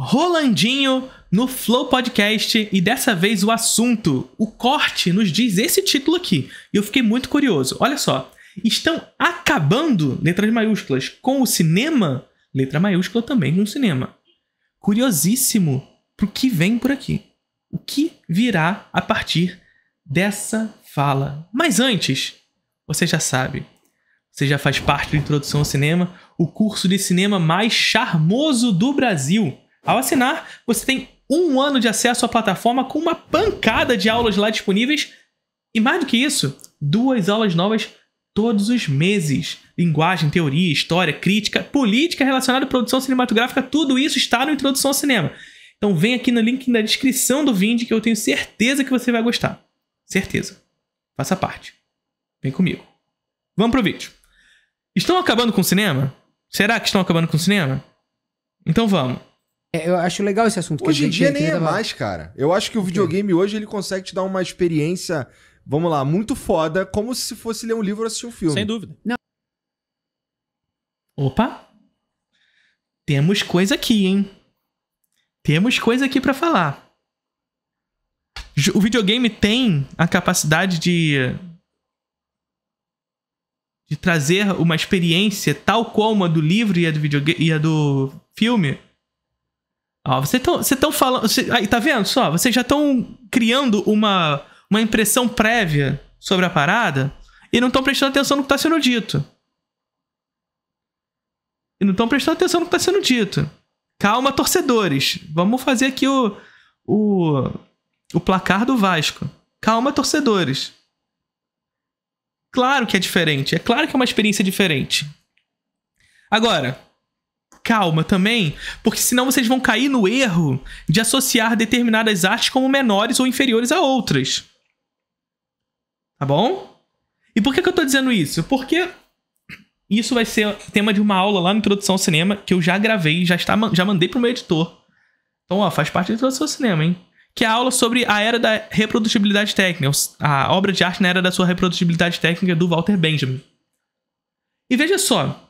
Rolandinho no Flow Podcast e dessa vez o assunto, o corte, nos diz esse título aqui. E eu fiquei muito curioso. Olha só. Estão acabando, letras maiúsculas, com o cinema, letra maiúscula também com o cinema. Curiosíssimo pro que vem por aqui. O que virá a partir dessa fala. Mas antes, você já sabe, você já faz parte do Introdução ao Cinema, o curso de cinema mais charmoso do Brasil ao assinar, você tem um ano de acesso à plataforma com uma pancada de aulas lá disponíveis e mais do que isso, duas aulas novas todos os meses. Linguagem, teoria, história, crítica, política relacionada à produção cinematográfica, tudo isso está no Introdução ao Cinema. Então vem aqui no link na descrição do vídeo que eu tenho certeza que você vai gostar. Certeza. Faça parte. Vem comigo. Vamos pro vídeo. Estão acabando com o cinema? Será que estão acabando com o cinema? Então vamos. É, eu acho legal esse assunto. Hoje em dia nem é mais, cara. Eu acho que o videogame hoje ele consegue te dar uma experiência, vamos lá, muito foda, como se fosse ler um livro ou assistir um filme. Sem dúvida. Não. Opa! Temos coisa aqui, hein? Temos coisa aqui para falar. O videogame tem a capacidade de de trazer uma experiência tal qual uma do livro e a do videogame e a do filme Ó, vocês estão você tão falando. aí, tá vendo só? Vocês já estão criando uma, uma impressão prévia sobre a parada e não estão prestando atenção no que está sendo dito. E não estão prestando atenção no que está sendo dito. Calma, torcedores. Vamos fazer aqui o, o, o placar do Vasco. Calma, torcedores. Claro que é diferente. É claro que é uma experiência diferente. Agora, calma também, porque senão vocês vão cair no erro de associar determinadas artes como menores ou inferiores a outras. Tá bom? E por que, que eu tô dizendo isso? Porque isso vai ser tema de uma aula lá no Introdução ao Cinema, que eu já gravei, já, está, já mandei pro meu editor. Então, ó, faz parte da Introdução ao Cinema, hein? Que é a aula sobre a era da reprodutibilidade técnica, a obra de arte na era da sua reprodutibilidade técnica do Walter Benjamin. E veja só,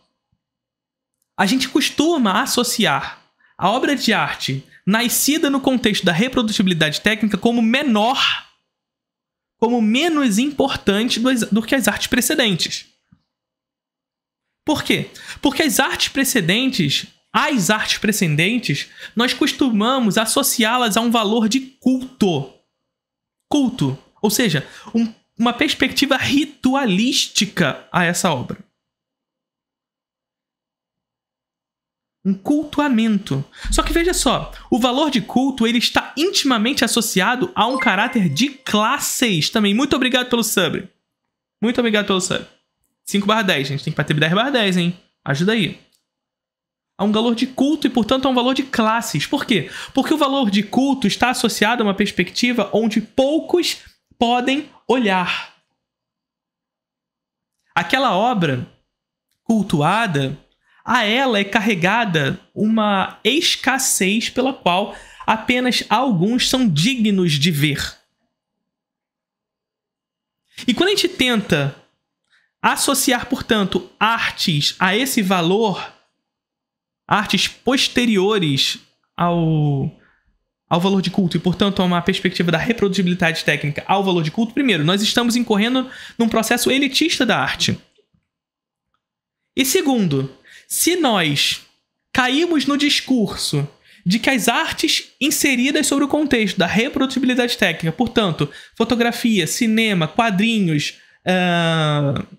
a gente costuma associar a obra de arte nascida no contexto da reprodutibilidade técnica como menor, como menos importante do que as artes precedentes. Por quê? Porque as artes precedentes, as artes precedentes, nós costumamos associá-las a um valor de culto. Culto, ou seja, um, uma perspectiva ritualística a essa obra. um cultuamento. Só que veja só, o valor de culto ele está intimamente associado a um caráter de classes também. Muito obrigado pelo sub. Muito obrigado pelo sub. 5 barra 10, a gente tem que bater 10 barra 10, hein? Ajuda aí. Há um valor de culto e, portanto, há um valor de classes. Por quê? Porque o valor de culto está associado a uma perspectiva onde poucos podem olhar. Aquela obra cultuada a ela é carregada uma escassez pela qual apenas alguns são dignos de ver. E quando a gente tenta associar, portanto, artes a esse valor, artes posteriores ao, ao valor de culto e, portanto, a uma perspectiva da reproduzibilidade técnica ao valor de culto, primeiro, nós estamos incorrendo num processo elitista da arte. E segundo, se nós caímos no discurso de que as artes inseridas sobre o contexto da reprodutibilidade técnica, portanto, fotografia, cinema, quadrinhos, uh,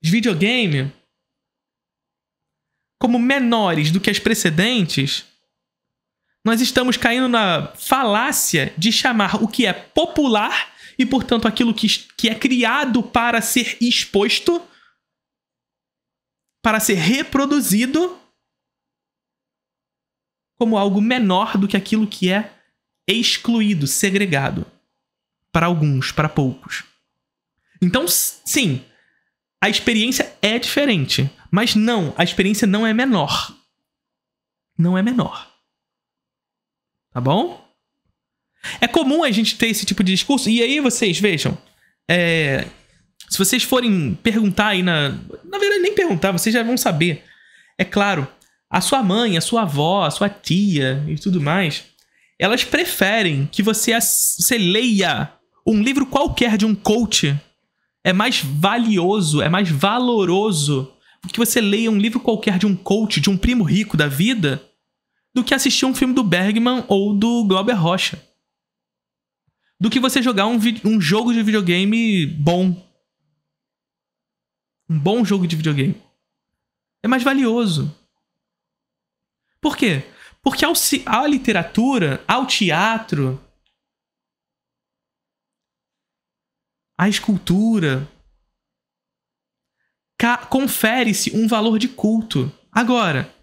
videogame, como menores do que as precedentes, nós estamos caindo na falácia de chamar o que é popular e, portanto, aquilo que, que é criado para ser exposto para ser reproduzido como algo menor do que aquilo que é excluído, segregado para alguns, para poucos. Então, sim, a experiência é diferente, mas não, a experiência não é menor. Não é menor. Tá bom? É comum a gente ter esse tipo de discurso, e aí vocês vejam. É, se vocês forem perguntar aí na. Na verdade, nem perguntar, vocês já vão saber. É claro, a sua mãe, a sua avó, a sua tia e tudo mais, elas preferem que você, você leia um livro qualquer de um coach. É mais valioso, é mais valoroso que você leia um livro qualquer de um coach, de um primo rico da vida, do que assistir um filme do Bergman ou do Glauber Rocha. Do que você jogar um, um jogo de videogame bom um bom jogo de videogame. É mais valioso. Por quê? Porque ao, à literatura, ao teatro, à escultura, confere-se um valor de culto. Agora,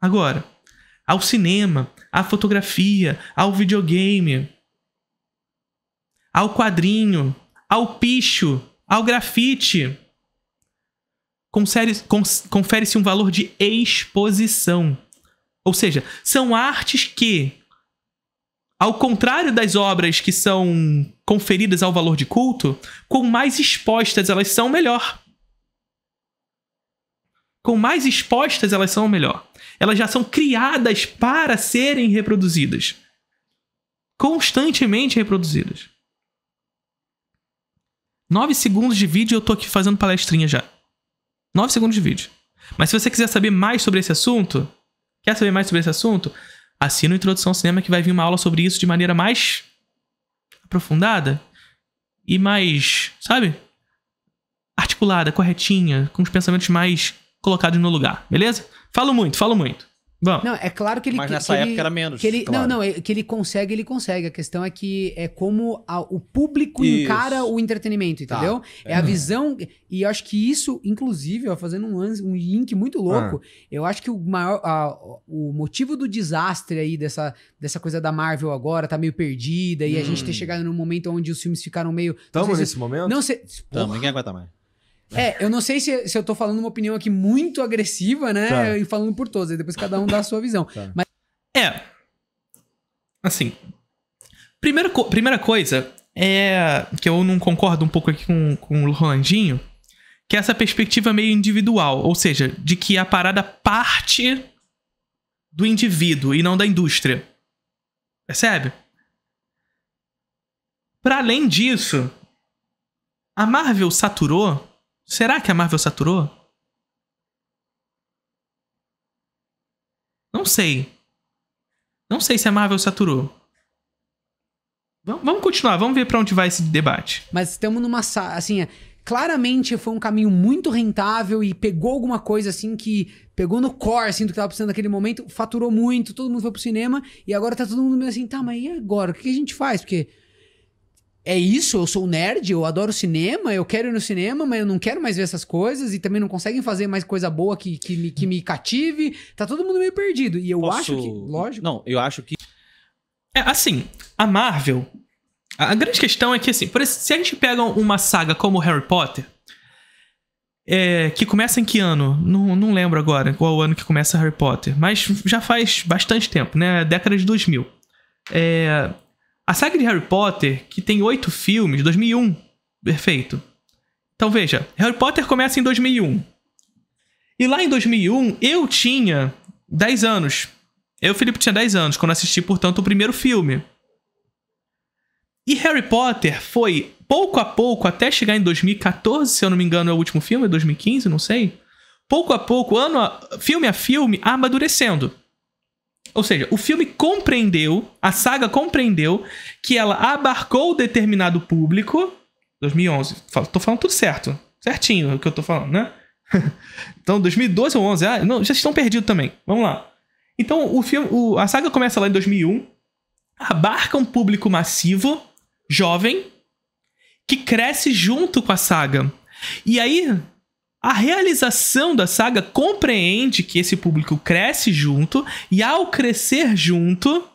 agora, ao cinema, à fotografia, ao videogame, ao quadrinho, ao picho, ao grafite, confere-se um valor de exposição. Ou seja, são artes que, ao contrário das obras que são conferidas ao valor de culto, com mais expostas elas são, melhor. Com mais expostas elas são, melhor. Elas já são criadas para serem reproduzidas constantemente reproduzidas. 9 segundos de vídeo e eu tô aqui fazendo palestrinha já. 9 segundos de vídeo. Mas se você quiser saber mais sobre esse assunto, quer saber mais sobre esse assunto, assina o Introdução ao Cinema que vai vir uma aula sobre isso de maneira mais aprofundada e mais, sabe? Articulada, corretinha, com os pensamentos mais colocados no lugar, beleza? Falo muito, falo muito. Bom, não, é claro que ele. Mas que, nessa que época ele, era menos. Que ele, claro. Não, não, é que ele consegue, ele consegue. A questão é que é como a, o público isso. encara o entretenimento, tá. entendeu? Tá. É, é, a uhum. visão. E eu acho que isso, inclusive, ó, fazendo um, um link muito louco, ah. eu acho que o maior. A, o motivo do desastre aí dessa, dessa coisa da Marvel agora tá meio perdida hum. e a gente ter hum. chegado num momento onde os filmes ficaram meio. estamos se, nesse momento? Não sei. ninguém aguenta mais. É, eu não sei se, se eu tô falando uma opinião aqui muito agressiva, né? Tá. E falando por todos, aí depois cada um dá a sua visão. Tá. Mas... É. Assim. Primeira, co primeira coisa é que eu não concordo um pouco aqui com, com o Rolandinho, que é essa perspectiva meio individual, ou seja, de que a parada parte do indivíduo e não da indústria. Percebe? Para além disso, a Marvel saturou Será que a Marvel saturou? Não sei. Não sei se a Marvel saturou. Vamos continuar, vamos ver para onde vai esse debate. Mas estamos numa. Assim, é, claramente foi um caminho muito rentável e pegou alguma coisa assim que pegou no core assim, do que estava precisando naquele momento, faturou muito, todo mundo foi pro cinema e agora tá todo mundo meio assim, tá, mas e agora? O que a gente faz? Porque é isso, eu sou nerd, eu adoro cinema, eu quero ir no cinema, mas eu não quero mais ver essas coisas e também não conseguem fazer mais coisa boa que, que, me, que me cative. Tá todo mundo meio perdido. E eu Posso... acho que. Lógico. Não, eu acho que. É, assim, a Marvel. A grande questão é que, assim, por, se a gente pega uma saga como Harry Potter, é, que começa em que ano? Não, não lembro agora qual o ano que começa Harry Potter, mas já faz bastante tempo, né? Década de 2000. É, a saga de Harry Potter, que tem oito filmes, 2001. Perfeito. Então veja, Harry Potter começa em 2001. E lá em 2001, eu tinha 10 anos. Eu, Felipe, tinha 10 anos quando assisti, portanto, o primeiro filme. E Harry Potter foi pouco a pouco, até chegar em 2014, se eu não me engano, é o último filme, 2015, não sei. Pouco a pouco, ano a, filme a filme, amadurecendo. Ou seja, o filme compreendeu, a saga compreendeu que ela abarcou determinado público. 2011. Tô falando tudo certo. Certinho o que eu tô falando, né? então, 2012 ou 11. Ah, não, já estão perdidos também. Vamos lá. Então, o filme, o, a saga começa lá em 2001, abarca um público massivo, jovem, que cresce junto com a saga. E aí, a realização da saga compreende que esse público cresce junto, e ao crescer junto,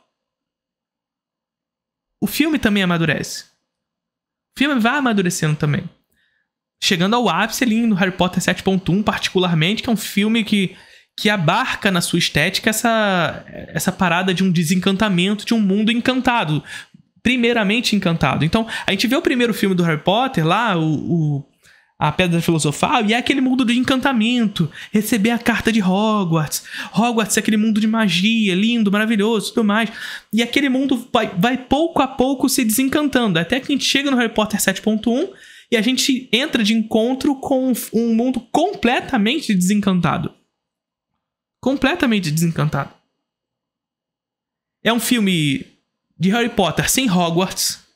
o filme também amadurece. O filme vai amadurecendo também. Chegando ao ápice ali no Harry Potter 7.1, particularmente, que é um filme que, que abarca na sua estética essa, essa parada de um desencantamento, de um mundo encantado. Primeiramente encantado. Então, a gente vê o primeiro filme do Harry Potter lá, o, o a Pedra Filosofal e é aquele mundo de encantamento, receber a carta de Hogwarts. Hogwarts é aquele mundo de magia, lindo, maravilhoso, tudo mais. E aquele mundo vai, vai pouco a pouco se desencantando, até que a gente chega no Harry Potter 7.1 e a gente entra de encontro com um mundo completamente desencantado. Completamente desencantado. É um filme de Harry Potter sem Hogwarts,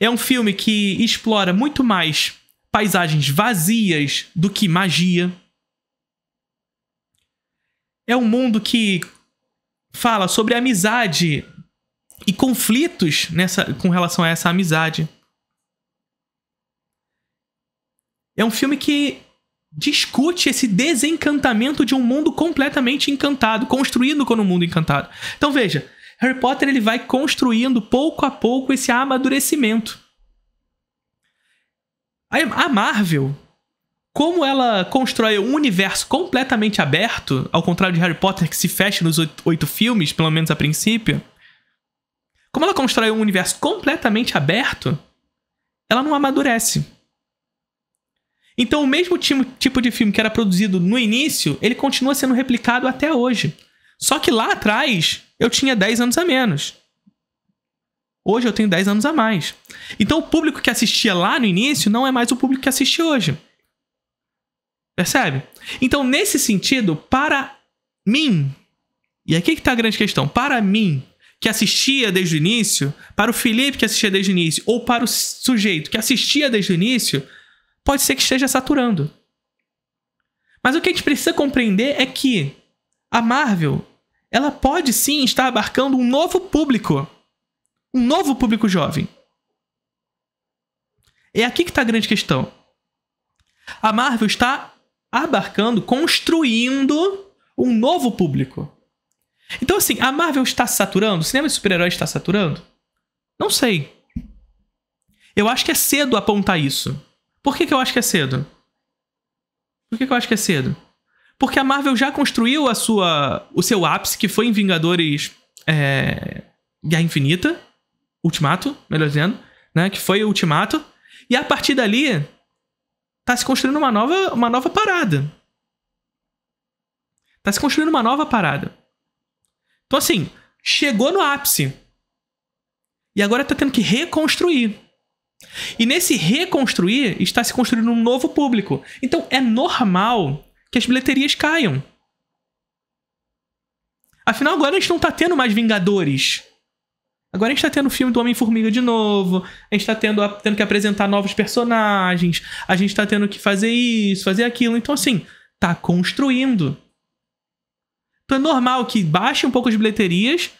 é um filme que explora muito mais paisagens vazias do que magia. É um mundo que fala sobre amizade e conflitos nessa, com relação a essa amizade. É um filme que discute esse desencantamento de um mundo completamente encantado, construído como um mundo encantado. Então veja, Harry Potter ele vai construindo pouco a pouco esse amadurecimento. A Marvel, como ela constrói um universo completamente aberto, ao contrário de Harry Potter que se fecha nos oito, oito filmes, pelo menos a princípio, como ela constrói um universo completamente aberto, ela não amadurece. Então, o mesmo tipo de filme que era produzido no início, ele continua sendo replicado até hoje. Só que lá atrás eu tinha 10 anos a menos. Hoje eu tenho 10 anos a mais. Então o público que assistia lá no início não é mais o público que assiste hoje. Percebe? Então, nesse sentido, para mim, e aqui que está a grande questão, para mim, que assistia desde o início, para o Felipe que assistia desde o início, ou para o sujeito que assistia desde o início, pode ser que esteja saturando. Mas o que a gente precisa compreender é que a Marvel, ela pode sim estar abarcando um novo público. Um novo público jovem. É aqui que está a grande questão. A Marvel está abarcando, construindo um novo público. Então, assim, a Marvel está saturando? O cinema de super-heróis está saturando? Não sei. Eu acho que é cedo apontar isso. Por que, que eu acho que é cedo? Por que, que eu acho que é cedo? Porque a Marvel já construiu a sua, o seu ápice, que foi em Vingadores é, Guerra Infinita, Ultimato, melhor dizendo, né? Que foi o Ultimato. E a partir dali, tá se construindo uma nova, uma nova parada. Tá se construindo uma nova parada. Então, assim, chegou no ápice. E agora tá tendo que reconstruir. E nesse reconstruir, está se construindo um novo público. Então, é normal que as bilheterias caiam. Afinal, agora a gente não tá tendo mais Vingadores. Agora a gente tá tendo o filme do Homem-Formiga de novo, a gente tá tendo, tendo que apresentar novos personagens, a gente tá tendo que fazer isso, fazer aquilo. Então, assim, tá construindo. Então é normal que baixe um pouco as bilheterias,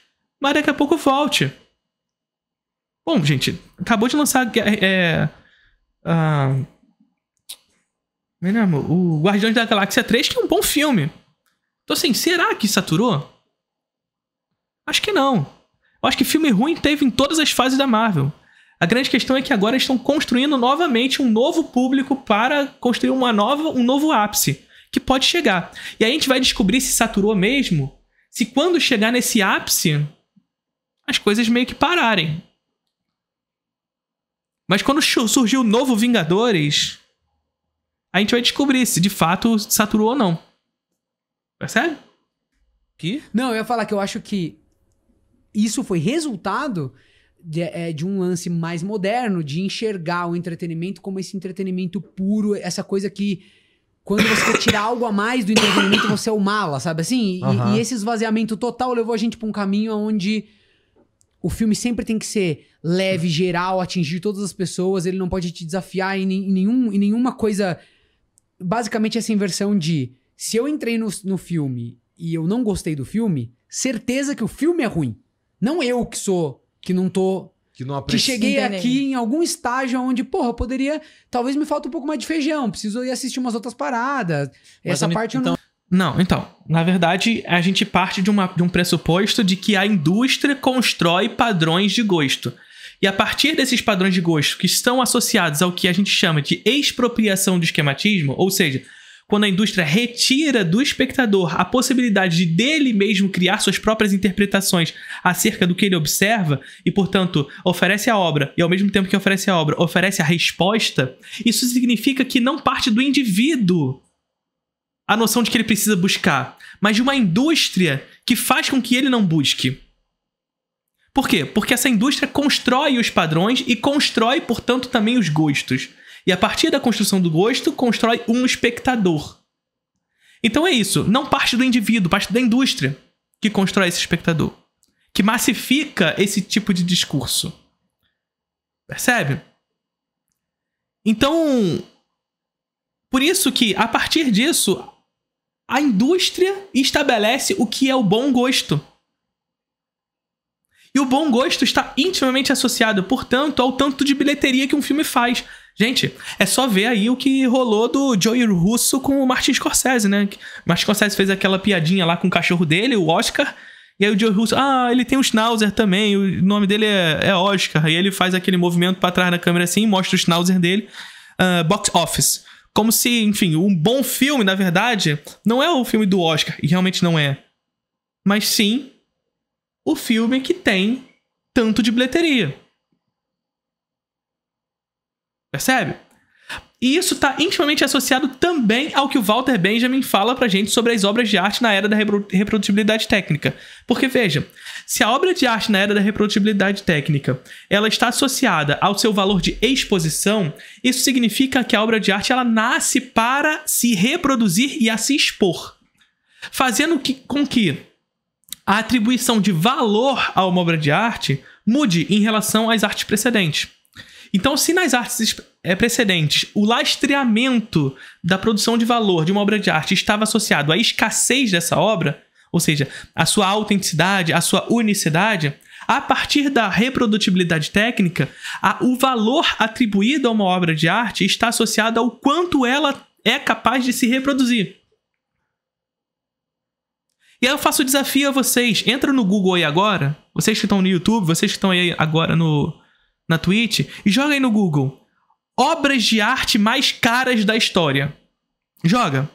mas daqui a pouco volte. Bom, gente, acabou de lançar. É, uh, o Guardiões da Galáxia 3, que é um bom filme. Então, assim, será que saturou? Acho que não. Eu acho que filme ruim teve em todas as fases da Marvel. A grande questão é que agora estão construindo novamente um novo público para construir uma nova, um novo ápice que pode chegar. E aí a gente vai descobrir se saturou mesmo, se quando chegar nesse ápice as coisas meio que pararem. Mas quando surgiu o novo Vingadores, a gente vai descobrir se de fato saturou ou não. Percebe? É que? Não, eu ia falar que eu acho que isso foi resultado de, é, de, um lance mais moderno, de enxergar o entretenimento como esse entretenimento puro, essa coisa que quando você tirar algo a mais do entretenimento, você é o mala, sabe assim? E, uhum. e esse esvaziamento total levou a gente para um caminho onde o filme sempre tem que ser leve, geral, atingir todas as pessoas, ele não pode te desafiar em, em, nenhum, em nenhuma coisa basicamente essa inversão de se eu entrei no, no filme e eu não gostei do filme, certeza que o filme é ruim. Não eu que sou, que não tô. Que não Que cheguei Entendi. aqui em algum estágio onde, porra, eu poderia. Talvez me falta um pouco mais de feijão, preciso ir assistir umas outras paradas. Mas essa parte então... eu não. Então- não, então, na verdade, a gente parte de, uma, de um pressuposto de que a indústria constrói padrões de gosto. E a partir desses padrões de gosto que estão associados ao que a gente chama de expropriação do esquematismo, ou seja, quando a indústria retira do espectador a possibilidade de dele mesmo criar suas próprias interpretações acerca do que ele observa e, portanto, oferece a obra e, ao mesmo tempo que oferece a obra, oferece a resposta, isso significa que não parte do indivíduo a noção de que ele precisa buscar, mas de uma indústria que faz com que ele não busque. Por quê? Porque essa indústria constrói os padrões e constrói, portanto, também os gostos. E a partir da construção do gosto, constrói um espectador. Então é isso, não parte do indivíduo, parte da indústria que constrói esse espectador, que massifica esse tipo de discurso. Percebe? Então, por isso que a partir disso a indústria estabelece o que é o bom gosto. E o bom gosto está intimamente associado, portanto, ao tanto de bilheteria que um filme faz. Gente, é só ver aí o que rolou do Joey Russo com o Martin Scorsese, né? O Martin Scorsese fez aquela piadinha lá com o cachorro dele, o Oscar. E aí o Joey Russo, ah, ele tem um Schnauzer também, o nome dele é, é Oscar. E ele faz aquele movimento para trás na câmera assim, mostra o Schnauzer dele. Uh, box Office. Como se, enfim, um bom filme, na verdade, não é o filme do Oscar. E realmente não é. Mas sim o filme que tem tanto de bilheteria. Percebe? E isso está intimamente associado também ao que o Walter Benjamin fala pra gente sobre as obras de arte na era da reprodutibilidade técnica. Porque veja, se a obra de arte na era da reprodutibilidade técnica, ela está associada ao seu valor de exposição, isso significa que a obra de arte ela nasce para se reproduzir e a se expor, fazendo que, com que a atribuição de valor a uma obra de arte mude em relação às artes precedentes. Então, se nas artes eh, precedentes o lastreamento da produção de valor de uma obra de arte estava associado à escassez dessa obra, ou seja, à sua autenticidade, à sua unicidade, a partir da reprodutibilidade técnica, a, o valor atribuído a uma obra de arte está associado ao quanto ela é capaz de se reproduzir. E aí eu faço o desafio a vocês. Entra no Google aí agora, vocês que estão no YouTube, vocês que estão aí agora no, na Twitch, e joga aí no Google. Obras de arte mais caras da história. Joga.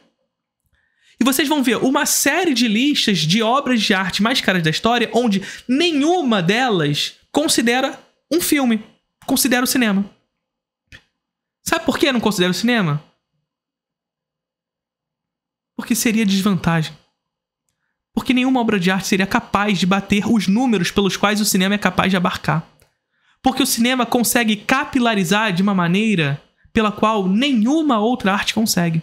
E vocês vão ver uma série de listas de obras de arte mais caras da história, onde nenhuma delas considera um filme, considera o cinema. Sabe por que não considera o cinema? Porque seria desvantagem porque nenhuma obra de arte seria capaz de bater os números pelos quais o cinema é capaz de abarcar. Porque o cinema consegue capilarizar de uma maneira pela qual nenhuma outra arte consegue.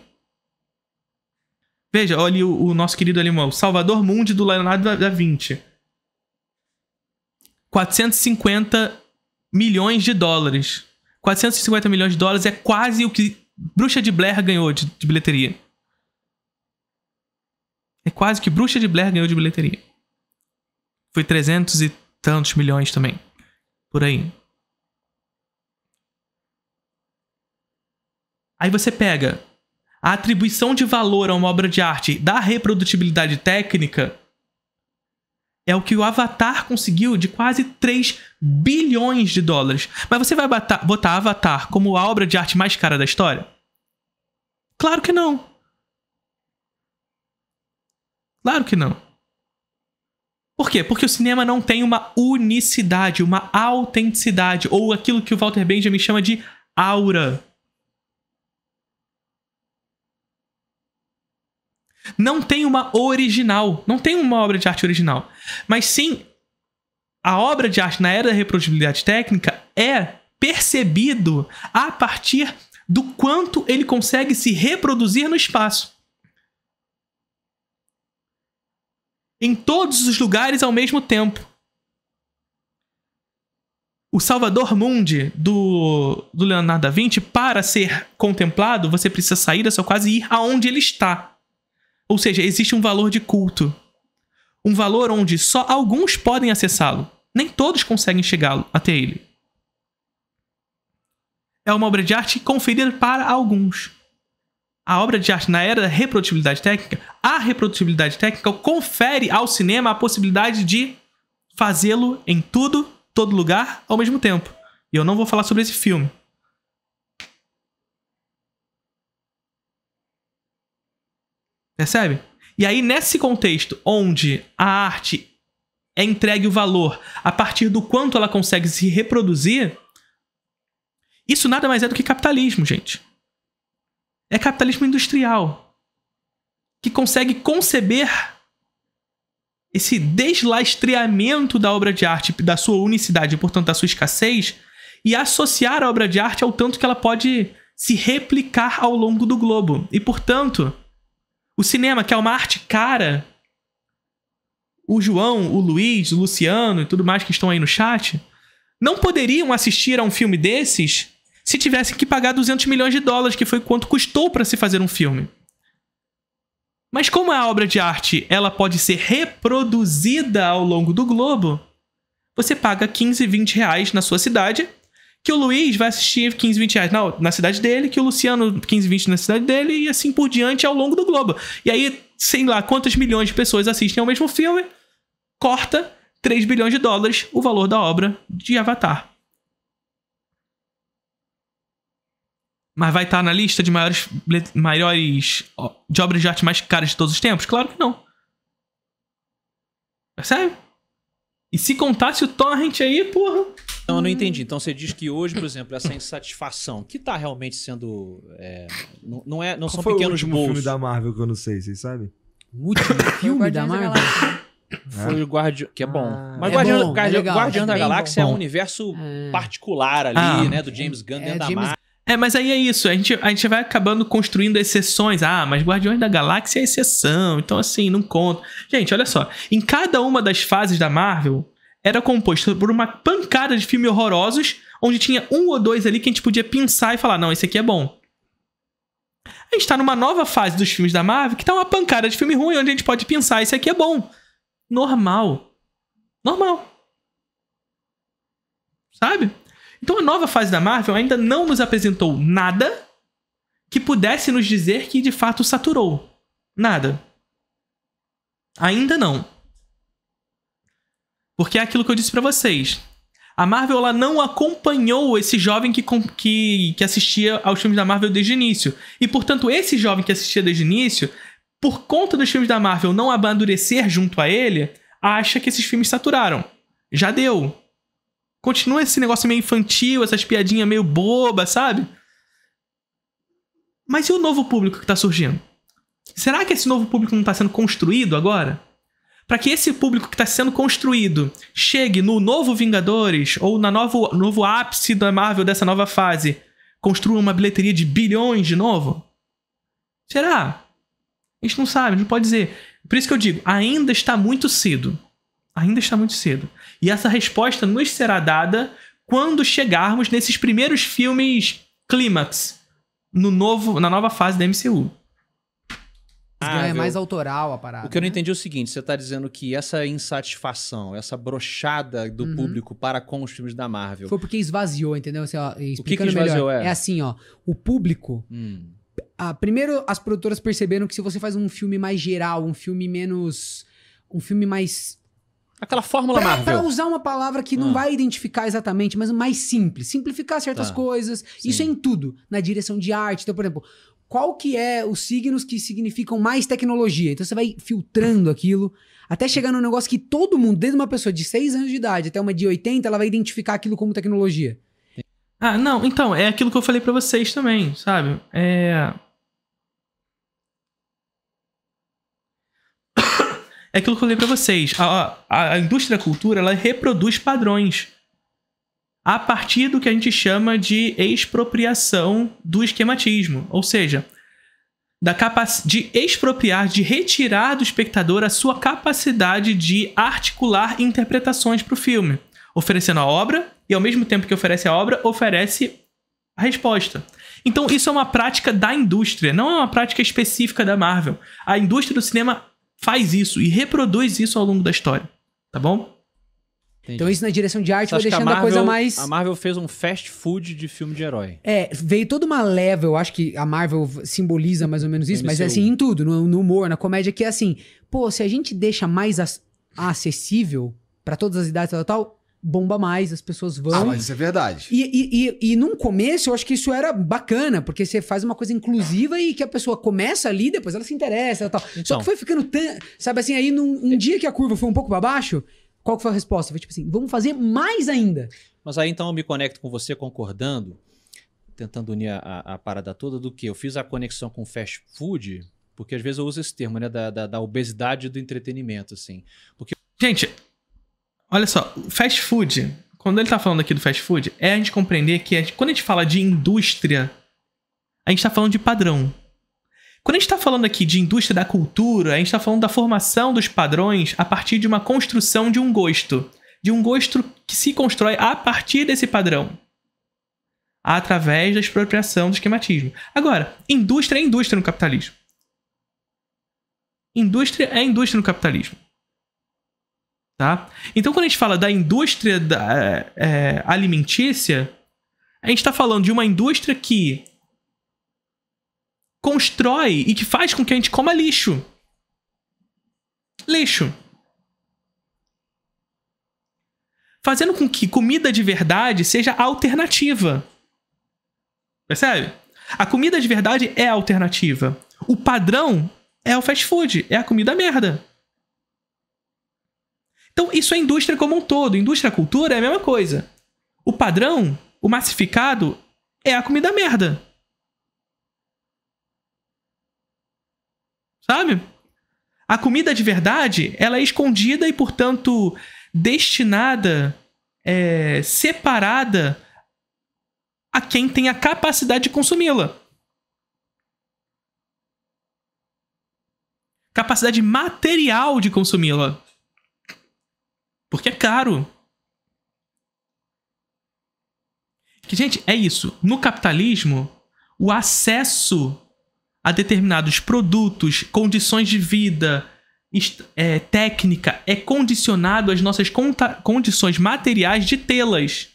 Veja, olha o, o nosso querido alemão, Salvador Mundi do Leonardo da, da Vinci. 450 milhões de dólares. 450 milhões de dólares é quase o que Bruxa de Blair ganhou de, de bilheteria. É quase que Bruxa de Blair ganhou de bilheteria. Foi 300 e tantos milhões também. Por aí. Aí você pega a atribuição de valor a uma obra de arte da reprodutibilidade técnica é o que o Avatar conseguiu de quase 3 bilhões de dólares. Mas você vai botar, botar Avatar como a obra de arte mais cara da história? Claro que não. Claro que não. Por quê? Porque o cinema não tem uma unicidade, uma autenticidade, ou aquilo que o Walter Benjamin chama de aura. Não tem uma original, não tem uma obra de arte original. Mas sim, a obra de arte na era da reprodutibilidade técnica é percebido a partir do quanto ele consegue se reproduzir no espaço. em todos os lugares ao mesmo tempo. O Salvador Mundi do, do Leonardo da Vinci, para ser contemplado, você precisa sair da sua quase e ir aonde ele está. Ou seja, existe um valor de culto. Um valor onde só alguns podem acessá-lo. Nem todos conseguem chegá-lo até ele. É uma obra de arte conferida para alguns a obra de arte na era da reprodutibilidade técnica, a reprodutibilidade técnica confere ao cinema a possibilidade de fazê-lo em tudo, todo lugar, ao mesmo tempo. E eu não vou falar sobre esse filme. Percebe? E aí, nesse contexto onde a arte é entregue o valor a partir do quanto ela consegue se reproduzir, isso nada mais é do que capitalismo, gente é capitalismo industrial que consegue conceber esse deslastreamento da obra de arte, da sua unicidade e, portanto, da sua escassez, e associar a obra de arte ao tanto que ela pode se replicar ao longo do globo. E, portanto, o cinema, que é uma arte cara, o João, o Luiz, o Luciano e tudo mais que estão aí no chat, não poderiam assistir a um filme desses se tivessem que pagar 200 milhões de dólares, que foi quanto custou para se fazer um filme. Mas como a obra de arte ela pode ser reproduzida ao longo do globo, você paga 15, 20 reais na sua cidade, que o Luiz vai assistir 15, 20 reais na, na cidade dele, que o Luciano 15, 20 na cidade dele, e assim por diante ao longo do globo. E aí, sei lá, quantas milhões de pessoas assistem ao mesmo filme, corta 3 bilhões de dólares o valor da obra de Avatar. Mas vai estar na lista de maiores, maiores de obras de arte mais caras de todos os tempos? Claro que não. Percebe? É e se contasse o torrent aí, porra. Então, eu não entendi. Então, você diz que hoje, por exemplo, essa insatisfação que está realmente sendo. É, não, não, é, não Qual são foi pequenos o último bolsos. filme da Marvel que eu não sei, vocês sabem? O último filme da Marvel? Foi é? o Guardião, que é bom. Ah, Mas é Guardião, bom, Guardião, é Guardião da é Galáxia bom. é um universo é. particular ali, ah, né? Do James Gunn dentro da Marvel. É, mas aí é isso. A gente, a gente vai acabando construindo exceções. Ah, mas Guardiões da Galáxia é exceção. Então, assim, não conta. Gente, olha só. Em cada uma das fases da Marvel, era composto por uma pancada de filmes horrorosos, onde tinha um ou dois ali que a gente podia pensar e falar: não, esse aqui é bom. A gente tá numa nova fase dos filmes da Marvel que tá uma pancada de filme ruim, onde a gente pode pensar: esse aqui é bom. Normal. Normal. Sabe? Então a nova fase da Marvel ainda não nos apresentou nada que pudesse nos dizer que de fato saturou. Nada. Ainda não. Porque é aquilo que eu disse para vocês. A Marvel ela não acompanhou esse jovem que, que, que assistia aos filmes da Marvel desde o início. E, portanto, esse jovem que assistia desde o início, por conta dos filmes da Marvel não amadurecer junto a ele, acha que esses filmes saturaram. Já deu. Continua esse negócio meio infantil, essas piadinhas meio boba, sabe? Mas e o novo público que tá surgindo? Será que esse novo público não tá sendo construído agora? Para que esse público que está sendo construído chegue no novo Vingadores ou na novo, novo ápice da Marvel dessa nova fase, construa uma bilheteria de bilhões de novo? Será? A gente não sabe, a gente não pode dizer. Por isso que eu digo, ainda está muito cedo. Ainda está muito cedo. E essa resposta nos será dada quando chegarmos nesses primeiros filmes clímax no novo, na nova fase da MCU. Ah, é mais autoral a parada. O que eu não né? entendi é o seguinte: você está dizendo que essa insatisfação, essa brochada do uhum. público para com os filmes da Marvel. Foi porque esvaziou, entendeu? Assim, ó, o que, que esvaziou melhor, é? É assim, ó. O público. Hum. A, primeiro, as produtoras perceberam que se você faz um filme mais geral, um filme menos. Um filme mais Aquela fórmula pra, Marvel. Pra usar uma palavra que não ah. vai identificar exatamente, mas mais simples. Simplificar certas tá. coisas. Sim. Isso é em tudo. Na direção de arte. Então, por exemplo, qual que é os signos que significam mais tecnologia? Então, você vai filtrando aquilo até chegar num negócio que todo mundo, desde uma pessoa de 6 anos de idade até uma de 80, ela vai identificar aquilo como tecnologia. Ah, não. Então, é aquilo que eu falei para vocês também, sabe? É... É aquilo que eu falei para vocês. A, a, a, indústria da cultura ela reproduz padrões a partir do que a gente chama de expropriação do esquematismo, ou seja, da de expropriar, de retirar do espectador a sua capacidade de articular interpretações para o filme, oferecendo a obra e ao mesmo tempo que oferece a obra oferece a resposta. Então, isso é uma prática da indústria, não é uma prática específica da Marvel. A indústria do cinema faz isso e reproduz isso ao longo da história, tá bom? Entendi. Então isso na direção de arte vai deixando a, Marvel, a, coisa mais... A Marvel fez um fast food de filme de herói. É, veio toda uma leva, eu acho que a Marvel simboliza mais ou menos isso, MCU. mas é assim em tudo, no, no, humor, na comédia, que é assim, pô, se a gente deixa mais acessível para todas as idades e tal, tal, bomba mais, as pessoas vão. Ah, mas isso é verdade. E, e, e, e num começo eu acho que isso era bacana, porque você faz uma coisa inclusiva e que a pessoa começa ali, depois ela se interessa e tal. Então. Só que foi ficando tão. Sabe assim, aí num um dia que a curva foi um pouco para baixo, qual que foi a resposta? Foi tipo assim, vamos fazer mais ainda. Mas aí então eu me conecto com você concordando, tentando unir a, a parada toda do que eu fiz a conexão com fast food, porque às vezes eu uso esse termo, né, da, da, da obesidade do entretenimento, assim. Porque... Gente, Olha só, fast food. Quando ele tá falando aqui do fast food, é a gente compreender que a gente, quando a gente fala de indústria, a gente tá falando de padrão. Quando a gente está falando aqui de indústria da cultura, a gente está falando da formação dos padrões a partir de uma construção de um gosto. De um gosto que se constrói a partir desse padrão. Através da expropriação do esquematismo. Agora, indústria é indústria no capitalismo. Indústria é indústria no capitalismo. Tá? Então, quando a gente fala da indústria da, é, é alimentícia, a gente está falando de uma indústria que constrói e que faz com que a gente coma lixo. Lixo. Fazendo com que comida de verdade seja alternativa. Percebe? A comida de verdade é alternativa. O padrão é o fast food, é a comida merda. Então, isso é indústria como um todo. Indústria cultura é a mesma coisa. O padrão, o massificado, é a comida merda. Sabe? A comida de verdade, ela é escondida e, portanto, destinada, é, separada a quem tem a capacidade de consumi-la. Capacidade material de consumi-la. Porque é caro. Que, gente, é isso. No capitalismo, o acesso a determinados produtos, condições de vida, é, técnica, é condicionado às nossas condições materiais de tê-las,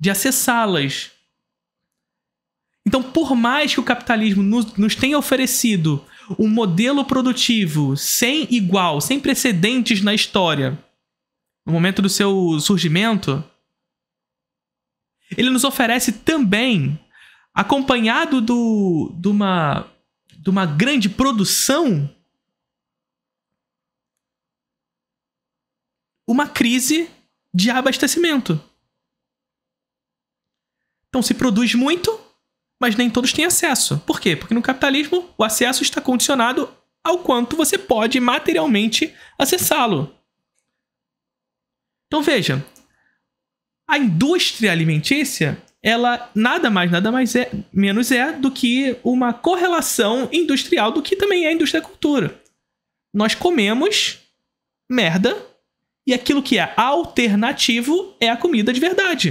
de acessá-las. Então, por mais que o capitalismo nos, nos tenha oferecido um modelo produtivo sem igual, sem precedentes na história, no momento do seu surgimento, ele nos oferece também, acompanhado do, de, uma, de uma grande produção, uma crise de abastecimento. Então se produz muito, mas nem todos têm acesso. Por quê? Porque no capitalismo o acesso está condicionado ao quanto você pode materialmente acessá-lo. Então veja, a indústria alimentícia, ela nada mais, nada mais é, menos é do que uma correlação industrial do que também é a indústria da cultura. Nós comemos merda e aquilo que é alternativo é a comida de verdade.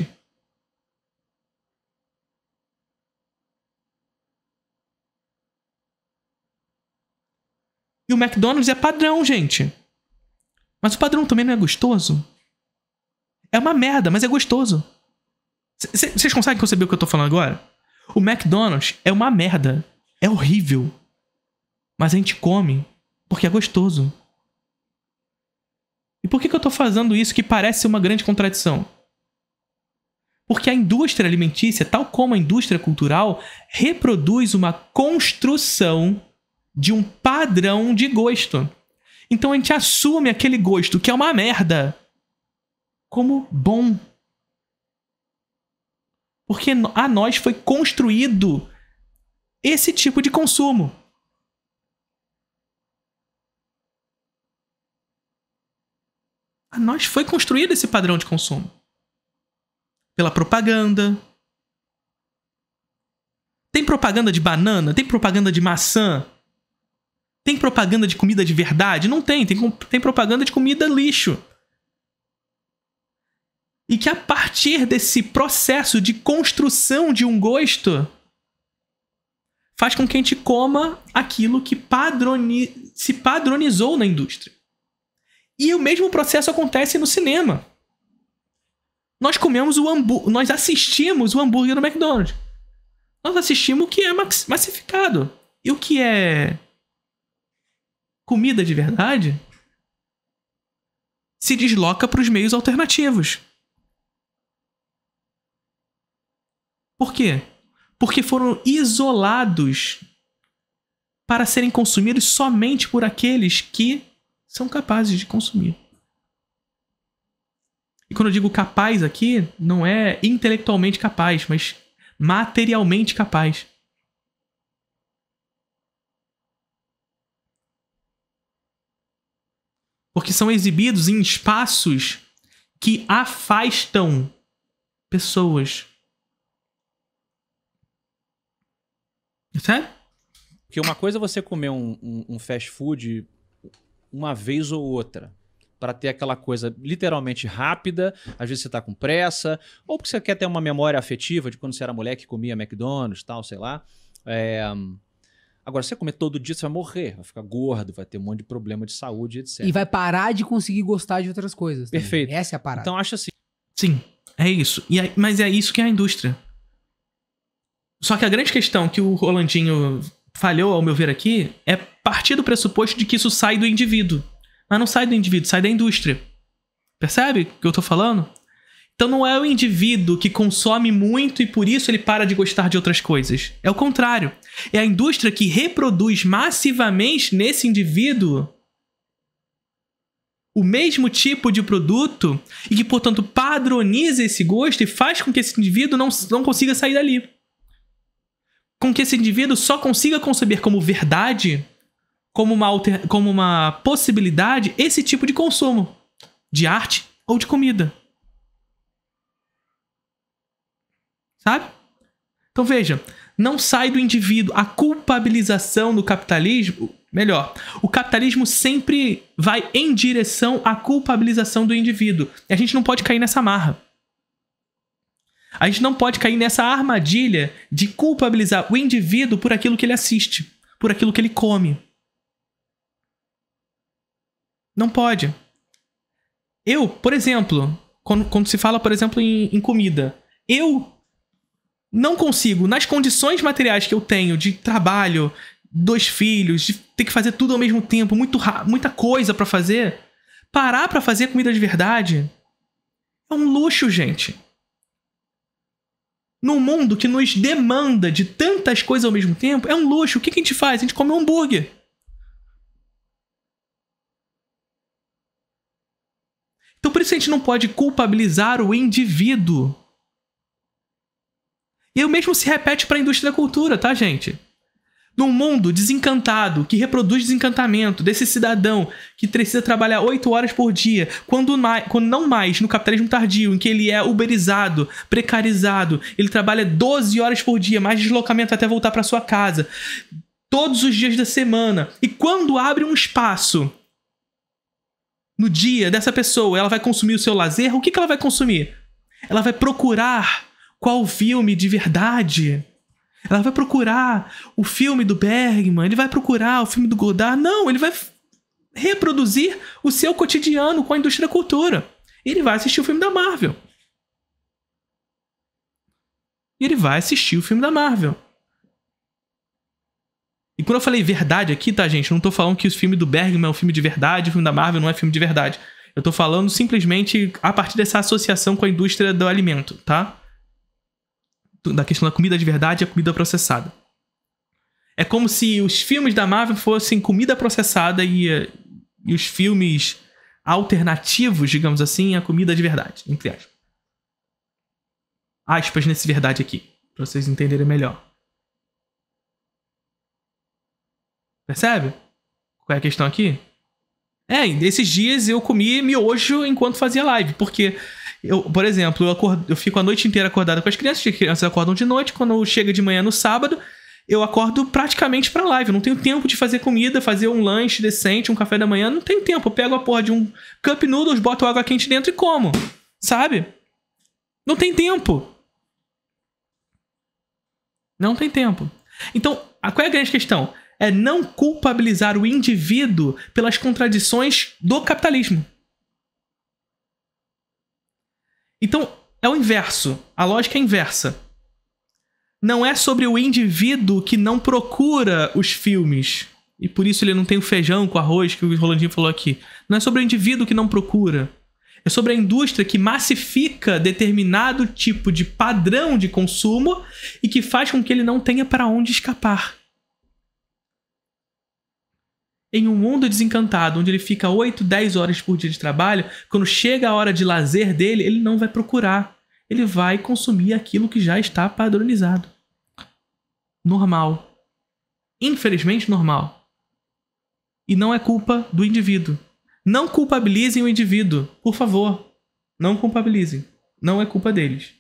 E o McDonald's é padrão, gente. Mas o padrão também não é gostoso? É uma merda, mas é gostoso. Vocês conseguem conceber o que eu tô falando agora? O McDonald's é uma merda. É horrível. Mas a gente come porque é gostoso. E por que, que eu tô fazendo isso que parece uma grande contradição? Porque a indústria alimentícia, tal como a indústria cultural, reproduz uma construção de um padrão de gosto. Então a gente assume aquele gosto que é uma merda como bom. Porque a nós foi construído esse tipo de consumo. A nós foi construído esse padrão de consumo. Pela propaganda. Tem propaganda de banana, tem propaganda de maçã. Tem propaganda de comida de verdade? Não tem, tem, tem propaganda de comida lixo. E que a partir desse processo de construção de um gosto faz com que a gente coma aquilo que padroni se padronizou na indústria. E o mesmo processo acontece no cinema. Nós comemos o hambúrguer, nós assistimos o hambúrguer no McDonald's. Nós assistimos o que é massificado. E o que é comida de verdade se desloca para os meios alternativos. Por quê? Porque foram isolados para serem consumidos somente por aqueles que são capazes de consumir. E quando eu digo capaz aqui, não é intelectualmente capaz, mas materialmente capaz. Porque são exibidos em espaços que afastam pessoas Sério? É? Porque uma coisa é você comer um, um, um fast food uma vez ou outra para ter aquela coisa literalmente rápida, às vezes você tá com pressa, ou porque você quer ter uma memória afetiva de quando você era mulher que comia McDonald's, tal, sei lá. É... Agora, se você comer todo dia, você vai morrer, vai ficar gordo, vai ter um monte de problema de saúde, etc. E vai parar de conseguir gostar de outras coisas. Também. Perfeito. Essa é a parada. Então, acho assim. Sim, é isso. E é, mas é isso que é a indústria. Só que a grande questão que o Rolandinho falhou, ao meu ver aqui, é partir do pressuposto de que isso sai do indivíduo. Mas não sai do indivíduo, sai da indústria. Percebe o que eu tô falando? Então não é o indivíduo que consome muito e por isso ele para de gostar de outras coisas. É o contrário. É a indústria que reproduz massivamente nesse indivíduo o mesmo tipo de produto e que, portanto, padroniza esse gosto e faz com que esse indivíduo não, não consiga sair dali com que esse indivíduo só consiga conceber como verdade, como uma, alter, como uma possibilidade, esse tipo de consumo de arte ou de comida. Sabe? Então veja, não sai do indivíduo a culpabilização do capitalismo. Melhor, o capitalismo sempre vai em direção à culpabilização do indivíduo. E a gente não pode cair nessa marra. A gente não pode cair nessa armadilha de culpabilizar o indivíduo por aquilo que ele assiste, por aquilo que ele come. Não pode. Eu, por exemplo, quando, quando se fala, por exemplo, em, em comida, eu não consigo, nas condições materiais que eu tenho de trabalho, dois filhos, de ter que fazer tudo ao mesmo tempo, muito muita coisa para fazer, parar para fazer comida de verdade é um luxo, gente num mundo que nos demanda de tantas coisas ao mesmo tempo, é um luxo. O que, que a gente faz? A gente come um hambúrguer. Então por isso a gente não pode culpabilizar o indivíduo. E o mesmo se repete para a indústria da cultura, tá, gente? Num mundo desencantado, que reproduz desencantamento, desse cidadão que precisa trabalhar 8 horas por dia, quando, mais, quando não mais no capitalismo tardio, em que ele é uberizado, precarizado, ele trabalha 12 horas por dia, mais deslocamento até voltar para sua casa, todos os dias da semana. E quando abre um espaço no dia dessa pessoa, ela vai consumir o seu lazer, o que, que ela vai consumir? Ela vai procurar qual filme de verdade ela vai procurar o filme do Bergman, ele vai procurar o filme do Godard. Não, ele vai reproduzir o seu cotidiano com a indústria da cultura. Ele vai assistir o filme da Marvel. Ele vai assistir o filme da Marvel. E quando eu falei verdade aqui, tá, gente? eu Não tô falando que o filme do Bergman é um filme de verdade, o filme da Marvel não é filme de verdade. Eu tô falando simplesmente a partir dessa associação com a indústria do alimento, tá? da questão da comida de verdade e a comida processada. É como se os filmes da Marvel fossem comida processada e, eh, e os filmes alternativos, digamos assim, a comida de verdade, entre aspas. Aspas nesse verdade aqui, para vocês entenderem melhor. Percebe? Qual é a questão aqui? É, esses dias eu comi miojo enquanto fazia live, porque eu, por exemplo, eu, acordo, eu fico a noite inteira acordado com as crianças, as crianças acordam de noite, quando chega de manhã no sábado, eu acordo praticamente pra live. Eu não tenho tempo de fazer comida, fazer um lanche decente, um café da manhã, não tenho tempo. Eu pego a porra de um cup noodles, boto água quente dentro e como. Sabe? Não tem tempo. Não tem tempo. Então, a, qual é a grande questão? É não culpabilizar o indivíduo pelas contradições do capitalismo. Então, é o inverso. A lógica é inversa. Não é sobre o indivíduo que não procura os filmes. E por isso ele não tem o feijão com arroz que o Rolandinho falou aqui. Não é sobre o indivíduo que não procura. É sobre a indústria que massifica determinado tipo de padrão de consumo e que faz com que ele não tenha para onde escapar em um mundo desencantado, onde ele fica 8, 10 horas por dia de trabalho, quando chega a hora de lazer dele, ele não vai procurar. Ele vai consumir aquilo que já está padronizado. Normal. Infelizmente, normal. E não é culpa do indivíduo. Não culpabilizem o indivíduo, por favor. Não culpabilizem. Não é culpa deles.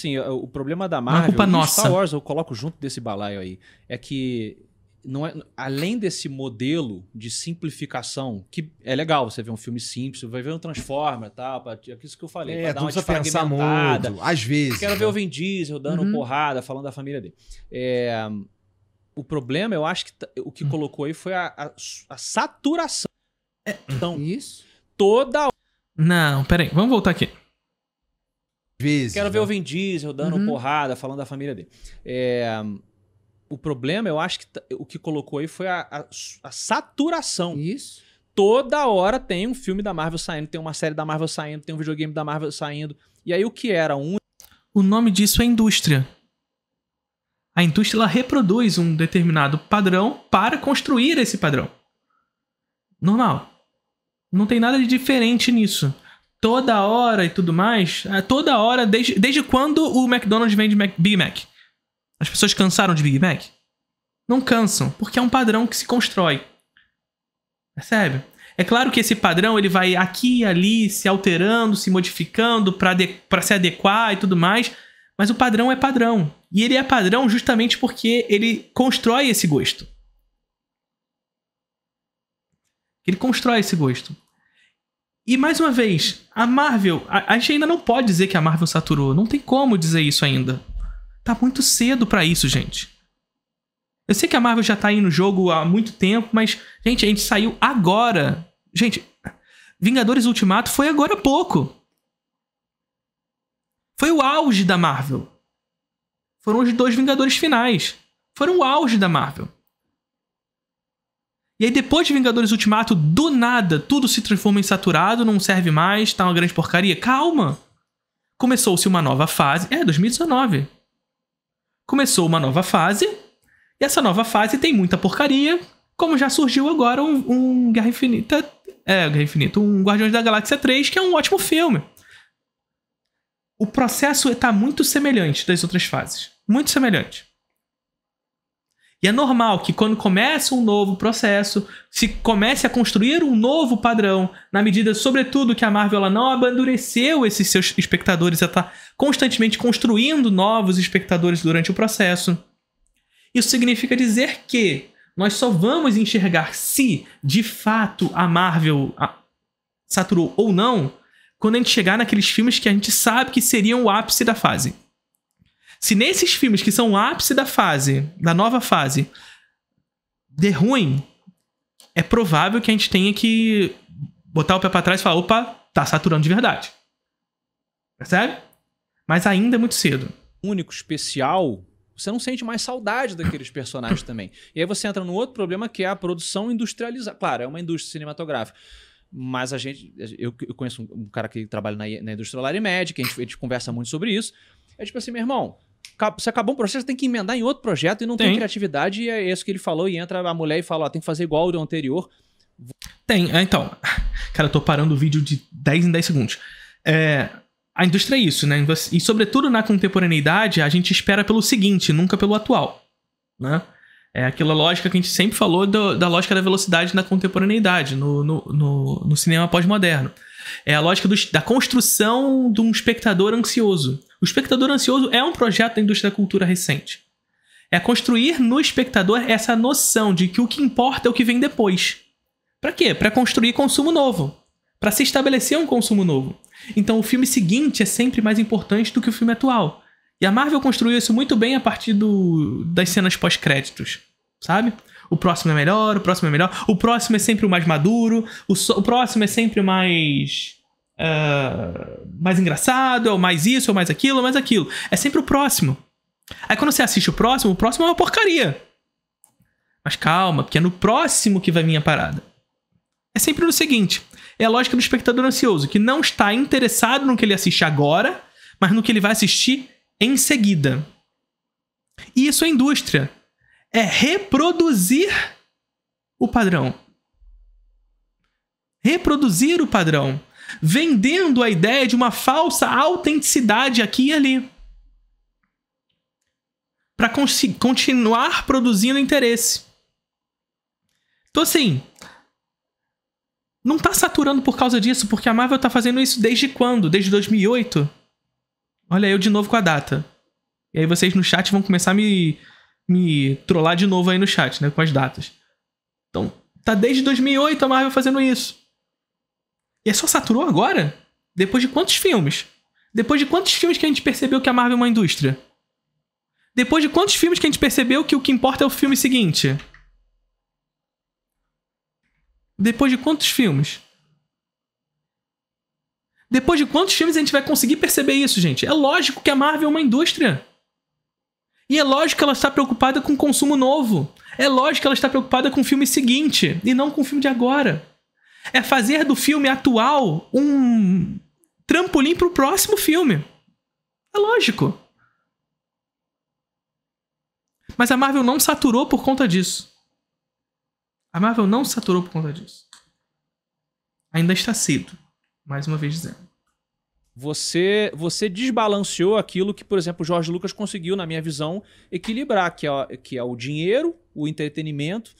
Sim, o problema da Marvel, não é culpa nossa. Star Wars eu coloco junto desse balaio aí, é que não é, além desse modelo de simplificação, que é legal, você vê um filme simples, você vai ver um Transformer, tá? Pra, é isso que eu falei, é, dar uma pensar muito, às vezes. Quero né? ver o Vin Diesel dando uhum. porrada, falando da família dele. É, o problema, eu acho que o que hum. colocou aí foi a, a, a saturação. É, então, isso? toda Não, peraí, vamos voltar aqui. Vezes, Quero ver né? o Vin Diesel dando uhum. porrada, falando da família dele. É, o problema, eu acho que o que colocou aí foi a, a, a saturação. Isso. Toda hora tem um filme da Marvel saindo, tem uma série da Marvel saindo, tem um videogame da Marvel saindo. E aí o que era um. O nome disso é indústria. A indústria reproduz um determinado padrão para construir esse padrão. Normal. Não tem nada de diferente nisso. Toda hora e tudo mais, é, toda hora, desde, desde quando o McDonald's vende Mac, Big Mac? As pessoas cansaram de Big Mac? Não cansam, porque é um padrão que se constrói. Percebe? É claro que esse padrão ele vai aqui e ali se alterando, se modificando para se adequar e tudo mais, mas o padrão é padrão. E ele é padrão justamente porque ele constrói esse gosto. Ele constrói esse gosto. E mais uma vez, a Marvel, a, a gente ainda não pode dizer que a Marvel saturou, não tem como dizer isso ainda. Tá muito cedo para isso, gente. Eu sei que a Marvel já tá aí no jogo há muito tempo, mas, gente, a gente saiu agora. Gente, Vingadores Ultimato foi agora há pouco. Foi o auge da Marvel. Foram os dois Vingadores finais. Foram o auge da Marvel. E aí, depois de Vingadores Ultimato, do nada, tudo se transforma em saturado, não serve mais, tá uma grande porcaria. Calma! Começou-se uma nova fase. É, 2019 começou uma nova fase, e essa nova fase tem muita porcaria, como já surgiu agora um, um Guerra Infinita. É, Guerra Infinita, um Guardiões da Galáxia 3, que é um ótimo filme. O processo está muito semelhante das outras fases. Muito semelhante. E é normal que quando começa um novo processo, se comece a construir um novo padrão, na medida, sobretudo, que a Marvel ela não abandureceu esses seus espectadores, ela está constantemente construindo novos espectadores durante o processo. Isso significa dizer que nós só vamos enxergar se, de fato, a Marvel saturou ou não, quando a gente chegar naqueles filmes que a gente sabe que seriam o ápice da fase. Se nesses filmes que são o ápice da fase, da nova fase, de ruim, é provável que a gente tenha que botar o pé para trás e falar: opa, tá saturando de verdade. Percebe? Mas ainda é muito cedo. Único, especial, você não sente mais saudade daqueles personagens também. E aí você entra no outro problema que é a produção industrializada. Claro, é uma indústria cinematográfica. Mas a gente. Eu, eu conheço um, cara que trabalha na, na indústria da Larimed, que a gente, a gente conversa muito sobre isso. É tipo assim, meu irmão, se acabou um processo, tem que emendar em outro projeto e não tem, tem criatividade. E é isso que ele falou. E entra a mulher e fala: ah tem que fazer igual ao anterior. Tem, é, então. Cara, eu tô parando o vídeo de 10 em 10 segundos. É, a indústria é isso, né? E sobretudo na contemporaneidade, a gente espera pelo seguinte, nunca pelo atual. Né? É aquela lógica que a gente sempre falou do, da lógica da velocidade na contemporaneidade, no, no, no, no cinema pós-moderno. É a lógica do, da construção de um espectador ansioso. O espectador ansioso é um projeto da indústria da cultura recente. É construir no espectador essa noção de que o que importa é o que vem depois. Para quê? Para construir consumo novo, para se estabelecer um consumo novo. Então o filme seguinte é sempre mais importante do que o filme atual. E a Marvel construiu isso muito bem a partir do, das cenas pós-créditos, sabe? O próximo é melhor, o próximo é melhor, o próximo é sempre o mais maduro, o, so, o próximo é sempre o mais uh, mais engraçado, o mais isso, o mais aquilo, o mais aquilo. É sempre o próximo. Aí quando você assiste o próximo, o próximo é uma porcaria. Mas calma, porque é no próximo que vai vir a parada. É sempre no seguinte: é a lógica do espectador ansioso, que não está interessado no que ele assiste agora, mas no que ele vai assistir em seguida. E isso é indústria. É reproduzir o padrão. Reproduzir o padrão vendendo a ideia de uma falsa autenticidade aqui e ali. Para continuar produzindo interesse. Então, assim. Não está saturando por causa disso, porque a Marvel está fazendo isso desde quando? Desde 2008? Olha, eu de novo com a data. E aí vocês no chat vão começar a me, me trollar de novo aí no chat, né? Com as datas. Então, tá desde 2008 a Marvel fazendo isso. E só saturou agora? Depois de quantos filmes? Depois de quantos filmes que a gente percebeu que a Marvel é uma indústria? Depois de quantos filmes que a gente percebeu que o que importa é o filme seguinte? Depois de quantos filmes? Depois de quantos filmes a gente vai conseguir perceber isso, gente? É lógico que a Marvel é uma indústria. E é lógico que ela está preocupada com consumo novo. É lógico que ela está preocupada com o filme seguinte e não com o filme de agora é fazer do filme atual um trampolim para o próximo filme. É lógico. Mas a Marvel não saturou por conta disso. A Marvel não saturou por conta disso. Ainda está cedo, mais uma vez dizendo. Você, você desbalanceou aquilo que, por exemplo, o Jorge Lucas conseguiu, na minha visão, equilibrar, que é, que é o dinheiro, o entretenimento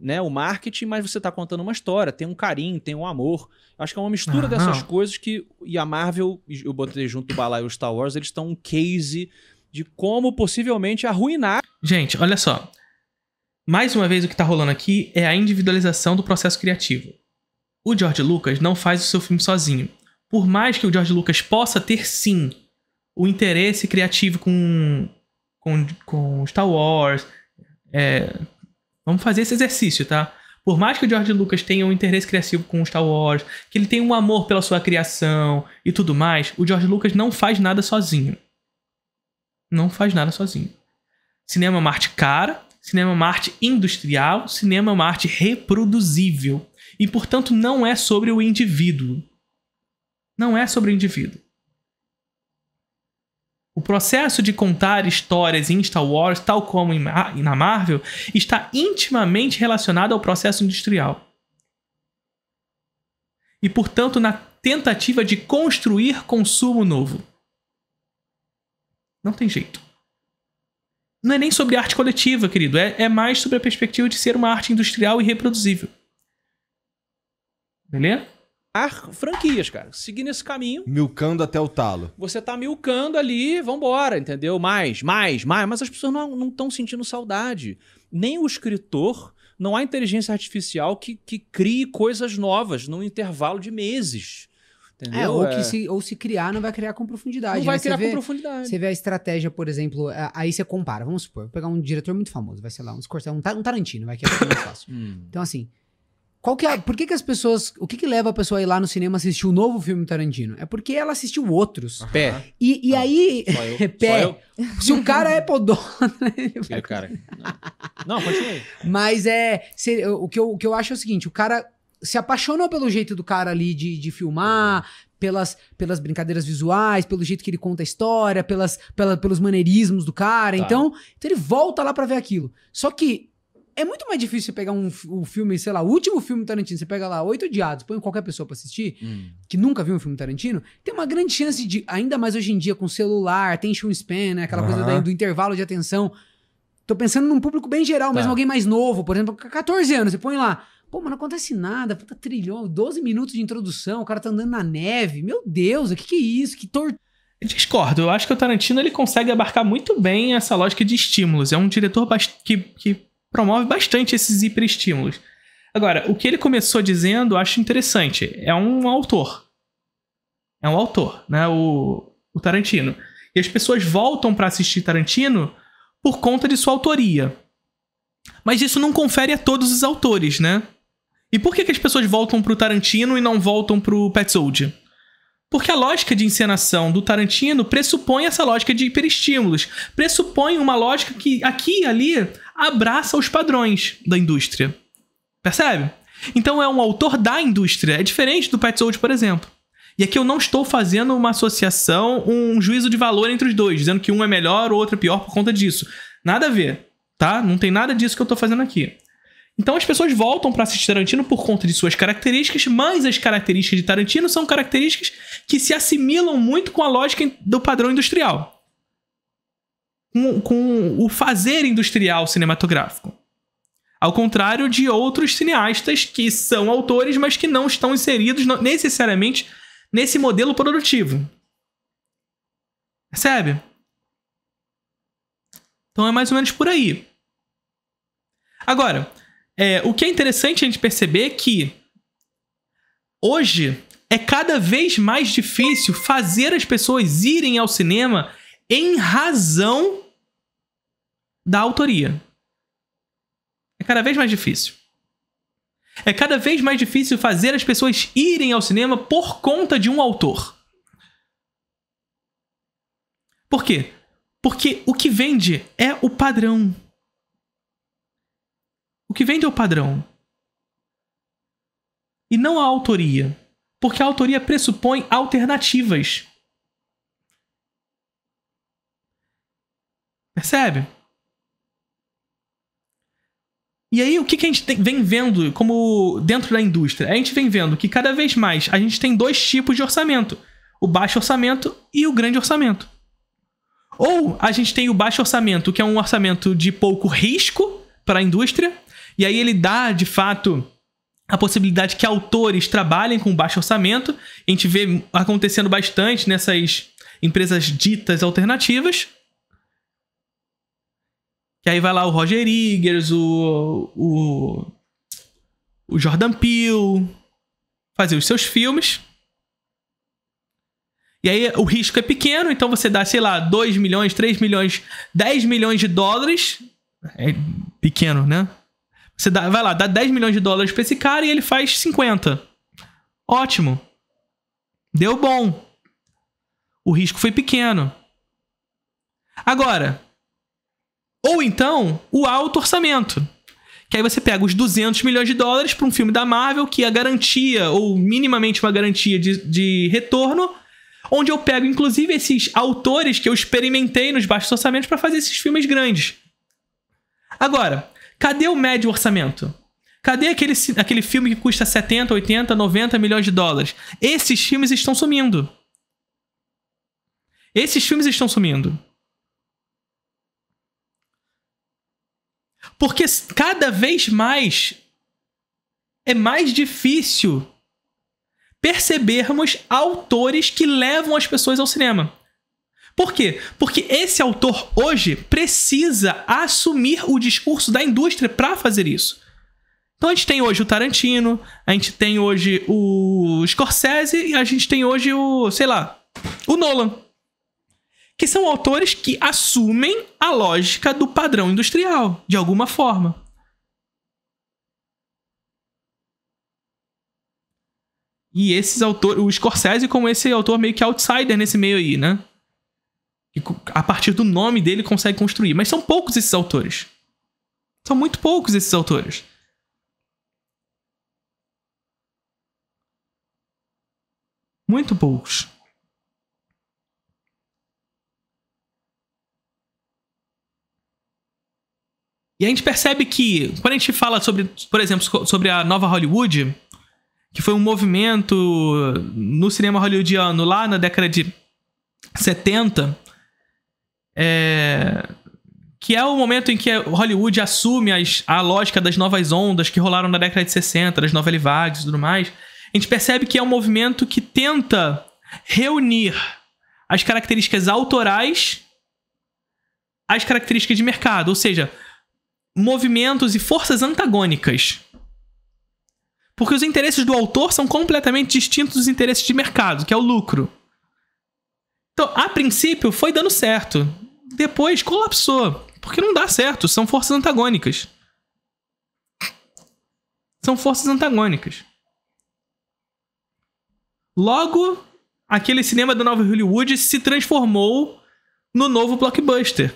né, o marketing, mas você está contando uma história, tem um carinho, tem um amor. Acho que é uma mistura dessas coisas que e a Marvel, eu botei junto o Balai e o Star Wars, eles estão um case de como possivelmente arruinar. Gente, olha só. Mais uma vez o que está rolando aqui é a individualização do processo criativo. O George Lucas não faz o seu filme sozinho. Por mais que o George Lucas possa ter sim o interesse criativo com com, com Star Wars, é, Vamos fazer esse exercício, tá? Por mais que o George Lucas tenha um interesse criativo com Star Wars, que ele tenha um amor pela sua criação e tudo mais, o George Lucas não faz nada sozinho. Não faz nada sozinho. Cinema é uma arte cara, cinema é uma arte industrial, cinema é uma arte reproduzível. E, portanto, não é sobre o indivíduo. Não é sobre o indivíduo. O processo de contar histórias em Star Wars, tal como na Marvel, está intimamente relacionado ao processo industrial. E, portanto, na tentativa de construir consumo novo. Não tem jeito. Não é nem sobre arte coletiva, querido. É, é mais sobre a perspectiva de ser uma arte industrial e reproduzível. Beleza? franquias, cara. Seguir nesse caminho. Milcando até o talo. Você tá milcando ali, vambora, entendeu? Mais, mais, mais. Mas as pessoas não estão sentindo saudade. Nem o escritor, não há inteligência artificial que, que crie coisas novas num intervalo de meses. É, entendeu? É, ou, Se, ou se criar, não vai criar com profundidade. Não vai né? criar com profundidade. Você vê a estratégia, por exemplo, é, aí você compara. Vamos supor, vou pegar um diretor muito famoso, vai ser lá, um, um Tarantino, vai que é muito fácil. Hum. então, assim, qual que é, por que, que as pessoas. O que, que leva a pessoa a ir lá no cinema assistir o um novo filme Tarantino? É porque ela assistiu outros. Pé. E, e não, aí. Só eu. Pé. Só eu. Se o cara é podona. Vai... cara. Não, não Mas é. Se, o, que eu, o que eu acho é o seguinte: o cara se apaixonou pelo jeito do cara ali de, de filmar, pelas, pelas brincadeiras visuais, pelo jeito que ele conta a história, pelas, pela, pelos maneirismos do cara. Tá. Então, então ele volta lá para ver aquilo. Só que é muito mais difícil você pegar um, um filme, sei lá, o último filme Tarantino, você pega lá Oito Odiados, põe qualquer pessoa para assistir, hum. que nunca viu um filme Tarantino, tem uma grande chance de, ainda mais hoje em dia, com celular, attention span, né, aquela coisa do intervalo de atenção. Tô pensando num público bem geral, tá. mesmo alguém mais novo, por exemplo, 14 anos, você põe lá, Pô, mas não acontece nada, puta trilhão, 12 minutos de introdução, o cara tá andando na neve. Meu Deus, o que, que é isso? Que tortura. Discordo, eu acho que o Tarantino ele consegue abarcar muito bem essa lógica de estímulos. É um diretor que, que promove bastante esses hiperestímulos. Agora, o que ele começou dizendo, eu acho interessante. É um autor. É um autor, né? O, o Tarantino. E as pessoas voltam para assistir Tarantino por conta de sua autoria. Mas isso não confere a todos os autores, né? E por que, que as pessoas voltam pro Tarantino e não voltam pro o Sold? Porque a lógica de encenação do Tarantino pressupõe essa lógica de hiperestímulos. Pressupõe uma lógica que aqui e ali abraça os padrões da indústria. Percebe? Então é um autor da indústria, é diferente do Pet Sold, por exemplo. E aqui eu não estou fazendo uma associação, um juízo de valor entre os dois, dizendo que um é melhor, ou outro é pior por conta disso. Nada a ver, tá? Não tem nada disso que eu estou fazendo aqui. Então as pessoas voltam para assistir Tarantino por conta de suas características, mas as características de Tarantino são características que se assimilam muito com a lógica do padrão industrial com, com o fazer industrial cinematográfico. Ao contrário de outros cineastas que são autores, mas que não estão inseridos necessariamente nesse modelo produtivo. Percebe? Então é mais ou menos por aí. Agora, é, o que é interessante a gente perceber é que hoje é cada vez mais difícil fazer as pessoas irem ao cinema em razão da autoria. É cada vez mais difícil. É cada vez mais difícil fazer as pessoas irem ao cinema por conta de um autor. Por quê? Porque o que vende é o padrão. O que vende é o padrão. E não a autoria. Porque a autoria pressupõe alternativas. Percebe? E aí, o que, que a gente tem, vem vendo como dentro da indústria? A gente vem vendo que cada vez mais a gente tem dois tipos de orçamento: o baixo orçamento e o grande orçamento. Ou a gente tem o baixo orçamento, que é um orçamento de pouco risco para a indústria, e aí ele dá, de fato, a possibilidade que autores trabalhem com baixo orçamento. A gente vê acontecendo bastante nessas empresas ditas alternativas. Que aí vai lá o Roger Eggers, o, o, o Jordan Peele, fazer os seus filmes. E aí o risco é pequeno, então você dá, sei lá, 2 milhões, 3 milhões, 10 milhões de dólares. É pequeno, né? Você dá, vai lá, dá 10 milhões de dólares pra esse cara e ele faz 50. Ótimo. Deu bom. O risco foi pequeno. Agora, ou então, o alto orçamento. Que aí você pega os 200 milhões de dólares para um filme da Marvel, que é a garantia, ou minimamente uma garantia de, de retorno, onde eu pego, inclusive, esses autores que eu experimentei nos baixos orçamentos para fazer esses filmes grandes. Agora, cadê o médio orçamento? Cadê aquele, aquele filme que custa 70, 80, 90 milhões de dólares? Esses filmes estão sumindo. Esses filmes estão sumindo. Porque cada vez mais é mais difícil percebermos autores que levam as pessoas ao cinema. Por quê? Porque esse autor hoje precisa assumir o discurso da indústria para fazer isso. Então a gente tem hoje o Tarantino, a gente tem hoje o Scorsese e a gente tem hoje o, sei lá, o Nolan que são autores que assumem a lógica do padrão industrial, de alguma forma. E esses autores, o Scorsese como esse autor meio que outsider nesse meio aí, né? a partir do nome dele consegue construir. Mas são poucos esses autores. São muito poucos esses autores. Muito poucos. E a gente percebe que, quando a gente fala sobre, por exemplo, sobre a nova Hollywood, que foi um movimento no cinema hollywoodiano lá na década de 70, é, que é o momento em que Hollywood assume as, a lógica das novas ondas que rolaram na década de 60, das novas vagues e tudo mais, a gente percebe que é um movimento que tenta reunir as características autorais às características de mercado, ou seja, movimentos e forças antagônicas. Porque os interesses do autor são completamente distintos dos interesses de mercado, que é o lucro. Então, a princípio, foi dando certo. Depois colapsou. Porque não dá certo, são forças antagônicas. São forças antagônicas. Logo, aquele cinema da nova Hollywood se transformou no novo blockbuster.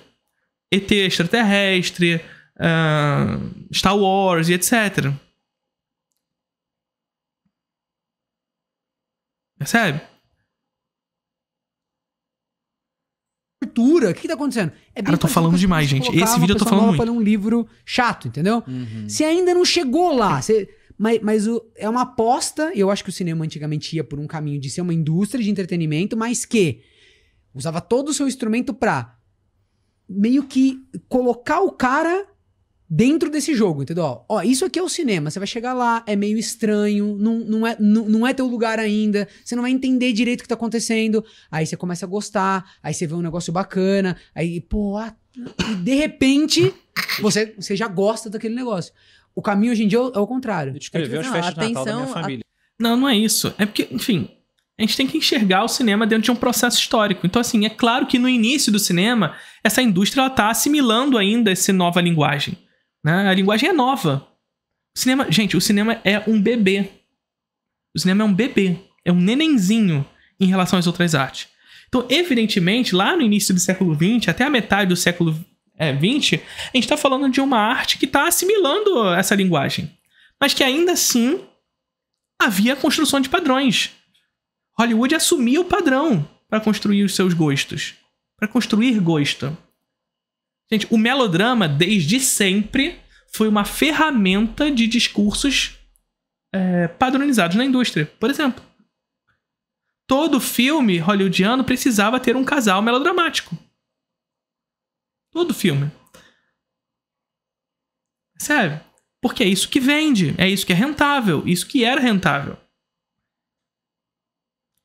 ET extraterrestre, uh, Star Wars e etc. Percebe? Cultura, O que, tá acontecendo? É Cara, eu tô falando demais, gente. Esse vídeo eu tô falando muito. um livro chato, entendeu? Uhum. Se ainda não chegou lá, você... mas, mas o... é uma aposta, e eu acho que o cinema antigamente ia por um caminho de ser uma indústria de entretenimento, mas que usava todo o seu instrumento pra meio que colocar o cara dentro desse jogo, entendeu? Ó, ó, isso aqui é o cinema, você vai chegar lá, é meio estranho, não, não, é, não, não é teu lugar ainda, você não vai entender direito o que tá acontecendo, aí você começa a gostar, aí você vê um negócio bacana, aí, pô, e de repente, você, você já gosta daquele negócio. O caminho hoje em dia é o é contrário. Eu é tipo, festas de ah, Natal da minha família. Não, não é isso. É porque, enfim, a gente tem que enxergar o cinema dentro de um processo histórico. Então, assim, é claro que no início do cinema, essa indústria está assimilando ainda essa nova linguagem. Né? A linguagem é nova. O cinema, gente, o cinema é um bebê. O cinema é um bebê, é um nenenzinho em relação às outras artes. Então, evidentemente, lá no início do século XX, até a metade do século XX, é, a gente está falando de uma arte que está assimilando essa linguagem. Mas que ainda assim havia a construção de padrões. Hollywood assumia o padrão para construir os seus gostos, para construir gosto. Gente, o melodrama, desde sempre, foi uma ferramenta de discursos é, padronizados na indústria. Por exemplo, todo filme hollywoodiano precisava ter um casal melodramático. Todo filme. Sério. Porque é isso que vende, é isso que é rentável, isso que era rentável.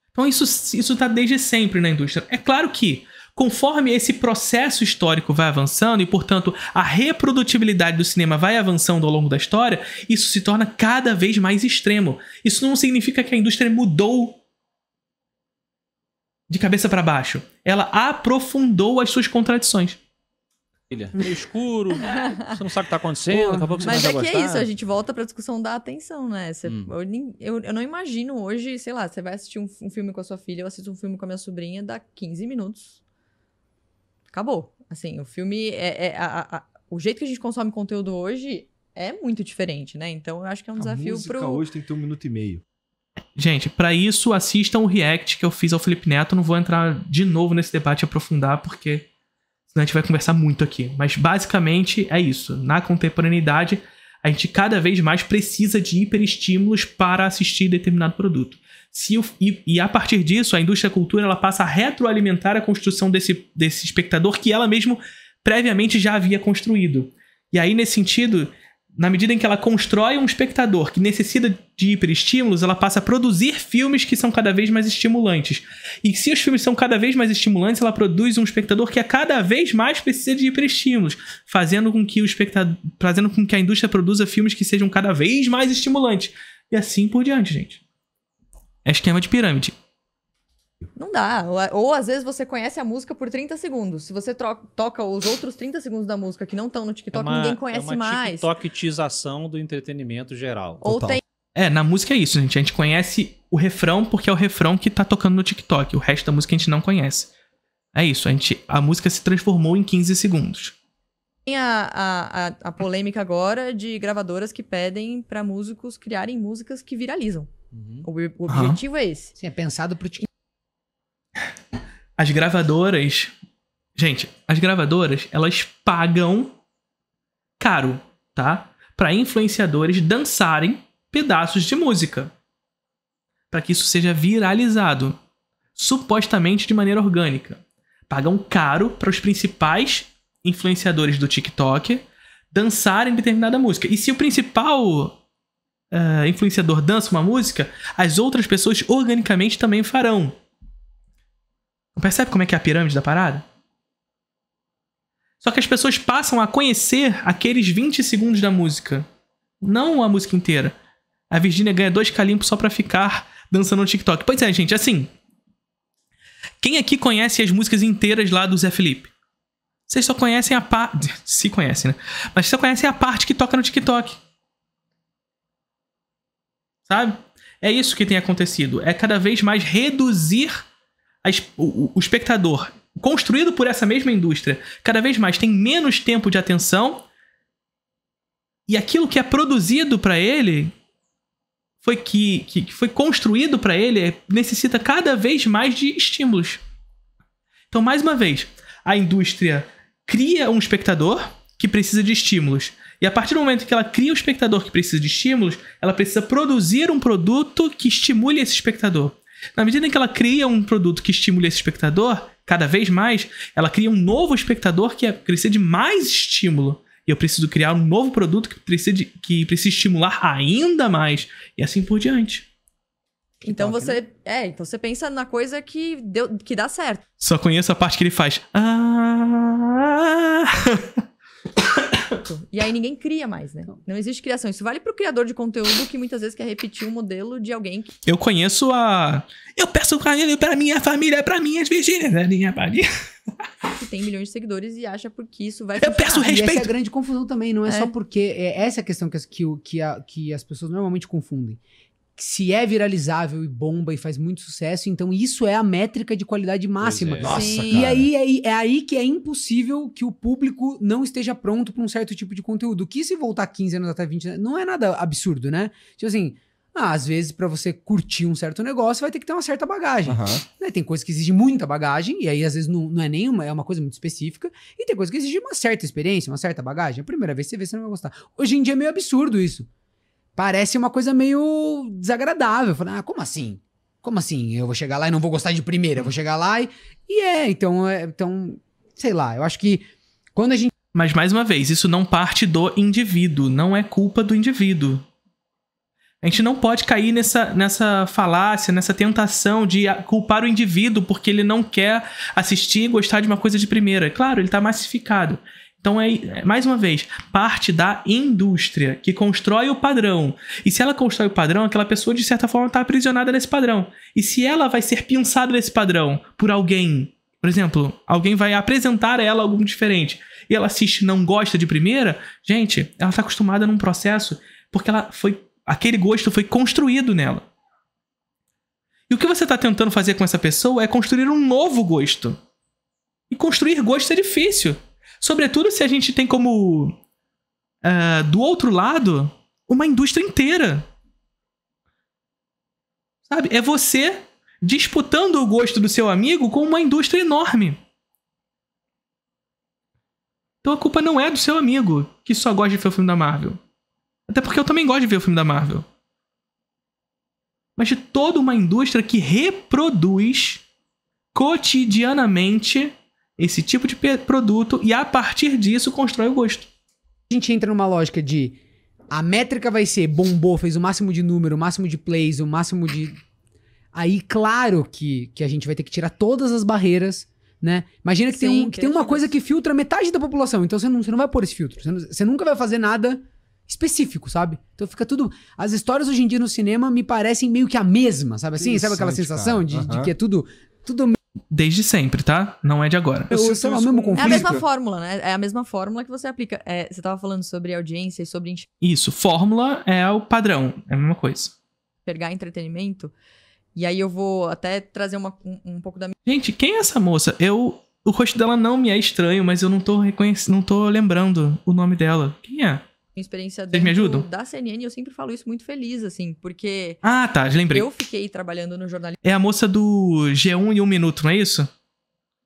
Então isso isso tá desde sempre na indústria. É claro que Conforme esse processo histórico vai avançando e, portanto, a reprodutibilidade do cinema vai avançando ao longo da história, isso se torna cada vez mais extremo. Isso não significa que a indústria mudou de cabeça para baixo. Ela aprofundou as suas contradições. Filha, meio escuro, você não sabe o que tá acontecendo, daqui a pouco você Mas é que é gostar. é isso, a gente volta pra discussão da atenção, né? Você, hum. eu, eu, eu, não imagino hoje, sei lá, você vai assistir um, um, filme com a sua filha, eu assisto um filme com a minha sobrinha, dá 15 minutos acabou. Assim, o filme é. é a, a, o jeito que a gente consome conteúdo hoje é muito diferente, né? Então eu acho que é um a desafio música pro. hoje tem que ter um minuto e meio. Gente, para isso assistam o react que eu fiz ao Felipe Neto. Não vou entrar de novo nesse debate aprofundar, porque senão a gente vai conversar muito aqui. Mas basicamente é isso. Na contemporaneidade, a gente cada vez mais precisa de hiperestímulos para assistir determinado produto. Se o, e, e, a partir disso, a indústria cultura ela passa a retroalimentar a construção desse, desse espectador que ela mesmo previamente já havia construído. E aí, nesse sentido, na medida em que ela constrói um espectador que necessita de hiperestímulos, ela passa a produzir filmes que são cada vez mais estimulantes. E se os filmes são cada vez mais estimulantes, ela produz um espectador que é cada vez mais precisa de hiperestímulos, fazendo com que o espectador, fazendo com que a indústria produza filmes que sejam cada vez mais estimulantes. E assim por diante, gente. É esquema de pirâmide. Não dá. Ou, ou, às vezes você conhece a música por 30 segundos. Se você toca os outros 30 segundos da música que não estão no é TikTok, é uma, ninguém conhece é uma mais. TikToktização do entretenimento geral. Ou Total. tem. É, na música é isso, gente. A gente conhece o refrão porque é o refrão que tá tocando no TikTok. O resto da música a gente não conhece. É isso, a, gente, a música se transformou em 15 segundos. Tem a, a, a polêmica agora de gravadoras que pedem para músicos criarem músicas que viralizam. Uhum. O, objetivo uhum. é esse. Sim, é pensado pro TikTok. As gravadoras. Gente, as gravadoras, elas pagam caro, tá? Para influenciadores dançarem pedaços de música. Para que isso seja viralizado, supostamente de maneira orgânica. Pagam caro para os principais influenciadores do TikTok dançarem determinada música. E se o principal Uh, influenciador dança uma música, as outras pessoas organicamente também farão. Percebe como é que é a pirâmide da parada? Só que as pessoas passam a conhecer aqueles 20 segundos da música, não a música inteira. A Virginia ganha dois calimpos só pra ficar dançando no TikTok. Pois é, gente, assim. Quem aqui conhece as músicas inteiras lá do Zé Felipe? Vocês só conhecem a parte. Se conhecem, né? Mas só conhecem a parte que toca no TikTok. Sabe? É isso que tem acontecido. É cada vez mais reduzir a, o, o espectador, construído por essa mesma indústria, cada vez mais tem menos tempo de atenção e aquilo que é produzido para ele foi que, que, que foi construído para ele é, necessita cada vez mais de estímulos. Então, mais uma vez, a indústria cria um espectador que precisa de estímulos. E a partir do momento que ela cria o um espectador que precisa de estímulos, ela precisa produzir um produto que estimule esse espectador. Na medida em que ela cria um produto que estimule esse espectador, cada vez mais, ela cria um novo espectador que crescer é, de mais estímulo. E eu preciso criar um novo produto que precisa, de, que precisa estimular ainda mais. E assim por diante. Então Toque, né? você. Né? É, então você pensa na coisa que, deu, que dá certo. Só conheço a parte que ele faz. Ah! pronto. E aí ninguém cria mais, né? Então. Não existe criação. Isso vale pro criador de conteúdo que muitas vezes quer repetir o um modelo de alguém que. Eu conheço a. Eu peço carinho pra minha família, pra minhas virgínias, né? Minha família. Que tem milhões de seguidores e acha porque isso vai. Eu peço respeito! E essa é a grande confusão também, não é, é. só porque. É, essa é a questão que, as, que, que, a, que as pessoas normalmente confundem se é viralizável e bomba e faz muito sucesso, então isso é a métrica de qualidade máxima. É. Nossa, cara. E aí é, é, aí que é impossível que o público não esteja pronto para um certo tipo de conteúdo. Que se voltar 15 anos até 20 anos, né, não é nada absurdo, né? Tipo assim, ah, às vezes para você curtir um certo negócio, vai ter que ter uma certa bagagem. Uhum. Né? Tem coisa que exige muita bagagem, e aí às vezes não, não é nenhuma, é uma coisa muito específica. E tem coisa que exige uma certa experiência, uma certa bagagem. A primeira vez você vê, você não vai gostar. Hoje em dia é meio absurdo isso parece uma coisa meio desagradável. Falei, ah, como assim? Como assim? Eu vou chegar lá e não vou gostar de primeira, eu vou chegar lá e. E é, então, é, então, sei lá, eu acho que quando a gente. Mas mais uma vez, isso não parte do indivíduo, não é culpa do indivíduo. A gente não pode cair nessa, nessa falácia, nessa tentação de culpar o indivíduo porque ele não quer assistir e gostar de uma coisa de primeira. Claro, ele está massificado. Então, é, é, mais uma vez, parte da indústria que constrói o padrão. E se ela constrói o padrão, aquela pessoa, de certa forma, está aprisionada nesse padrão. E se ela vai ser pensada nesse padrão por alguém, por exemplo, alguém vai apresentar a ela algo diferente, e ela assiste não gosta de primeira, gente, ela está acostumada num processo porque ela foi aquele gosto foi construído nela. E o que você está tentando fazer com essa pessoa é construir um novo gosto. E construir gosto é difícil. Sobretudo se a gente tem como. Uh, do outro lado, uma indústria inteira. Sabe? É você disputando o gosto do seu amigo com uma indústria enorme. Então a culpa não é do seu amigo que só gosta de ver o filme da Marvel. Até porque eu também gosto de ver o filme da Marvel. Mas de toda uma indústria que reproduz cotidianamente esse tipo de produto e a partir disso constrói o gosto. A gente entra numa lógica de a métrica vai ser bombou, fez o máximo de número, o máximo de plays, o máximo de. Aí, claro que, que a gente vai ter que tirar todas as barreiras, né? Imagina que, Sim, tem, um, que tem uma coisa que filtra metade da população, então você não, você não vai pôr esse filtro. Você, não, você nunca vai fazer nada específico, sabe? Então fica tudo. As histórias hoje em dia no cinema me parecem meio que a mesma, sabe assim? Sabe aquela sensação de, uhum. de, que é tudo tudo Desde sempre, tá? Não é de agora. Eu, eu, mesmo conflito. É a mesma fórmula, né? É a mesma fórmula que você aplica. É, você tava falando sobre audiência e sobre. Isso, fórmula é o padrão, é a mesma coisa. Pegar entretenimento. E aí eu vou até trazer uma, um, um pouco da minha. Gente, quem é essa moça? Eu. O rosto dela não me é estranho, mas eu não tô reconhecendo, não tô lembrando o nome dela. Quem é? uma experiência Vocês me ajudam? da CNN, eu sempre falo isso muito feliz, assim, porque... Ah, tá, já lembrei. Eu fiquei trabalhando no jornalismo... É a moça do G1 e Um Minuto, não é isso?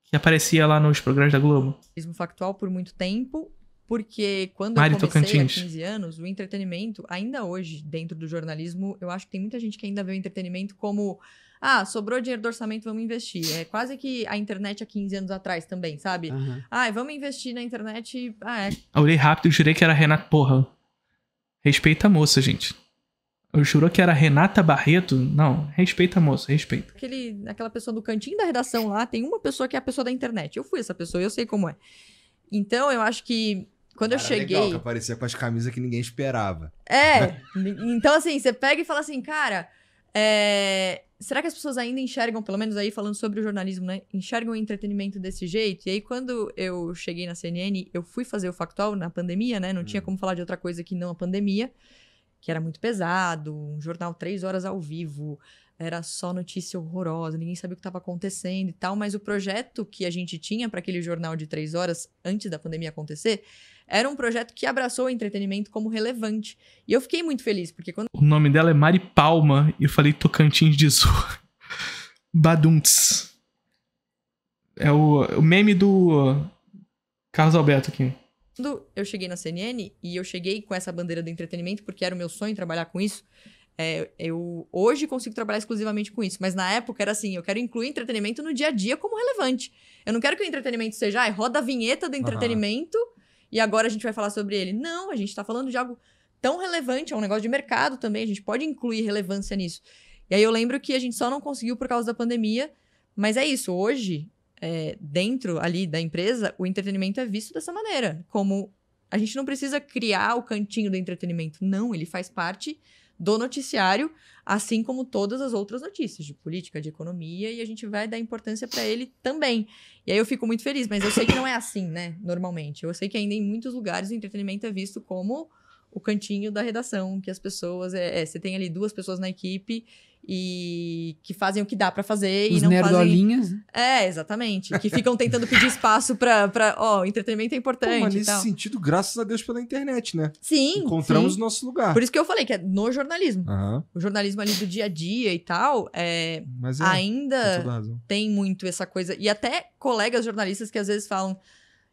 Que aparecia lá nos programas da Globo. Factual por muito tempo, porque quando Mari eu comecei Tocantins. há 15 anos, o entretenimento, ainda hoje, dentro do jornalismo, eu acho que tem muita gente que ainda vê o entretenimento como ah, sobrou dinheiro do orçamento, vamos investir. É quase que a internet há 15 anos atrás também, sabe? Uhum. Ah, vamos investir na internet. Ah, é. Eu olhei rápido e jurei que era Renata. Porra. Respeita a moça, gente. Eu jurou que era Renata Barreto? Não, respeita a moça, respeita. Aquele, aquela pessoa do cantinho da redação lá, tem uma pessoa que é a pessoa da internet. Eu fui essa pessoa, eu sei como é. Então, eu acho que quando Cara, eu cheguei. Legal que aparecia com as camisas que ninguém esperava. É. então, assim, você pega e fala assim, cara, é será que as pessoas ainda enxergam, pelo menos aí falando sobre o jornalismo, né? Enxergam o entretenimento desse jeito? E aí, quando eu cheguei na CNN, eu fui fazer o Factual na pandemia, né? Não hum. tinha como falar de outra coisa que não a pandemia, que era muito pesado, um jornal três horas ao vivo, era só notícia horrorosa, ninguém sabia o que estava acontecendo e tal. Mas o projeto que a gente tinha para aquele jornal de três horas antes da pandemia acontecer era um projeto que abraçou o entretenimento como relevante. E eu fiquei muito feliz, porque quando. O nome dela é Mari Palma, e eu falei Tocantins de Zorro. Badunts. É o, o meme do uh, Carlos Alberto aqui. Quando eu cheguei na CNN e eu cheguei com essa bandeira do entretenimento, porque era o meu sonho trabalhar com isso, é, eu hoje consigo trabalhar exclusivamente com isso, mas na época era assim: eu quero incluir entretenimento no dia a dia como relevante. Eu não quero que o entretenimento seja, ah, roda a vinheta do entretenimento e agora a gente vai falar sobre ele. Não, a gente está falando de algo tão relevante, é um negócio de mercado também, a gente pode incluir relevância nisso. E aí eu lembro que a gente só não conseguiu por causa da pandemia, mas é isso. Hoje, é, dentro ali da empresa, o entretenimento é visto dessa maneira, como a gente não precisa criar o cantinho do entretenimento, não, ele faz parte do noticiário, assim como todas as outras notícias de política, de economia, e a gente vai dar importância para ele também. E aí eu fico muito feliz, mas eu sei que não é assim, né? Normalmente. Eu sei que ainda em muitos lugares o entretenimento é visto como o cantinho da redação, que as pessoas. É, é, você tem ali duas pessoas na equipe e que fazem o que dá para fazer Os e não nerdolinhas. fazem. É, exatamente. Que ficam tentando pedir espaço pra. pra ó, oh, entretenimento é importante. Pô, mas nesse tal. sentido, graças a Deus pela internet, né? Sim. Encontramos o nosso lugar. Por isso que eu falei que é no jornalismo. Uhum. O jornalismo ali do dia a dia e tal, é, mas é, ainda tem muito essa coisa. E até colegas jornalistas que às vezes falam.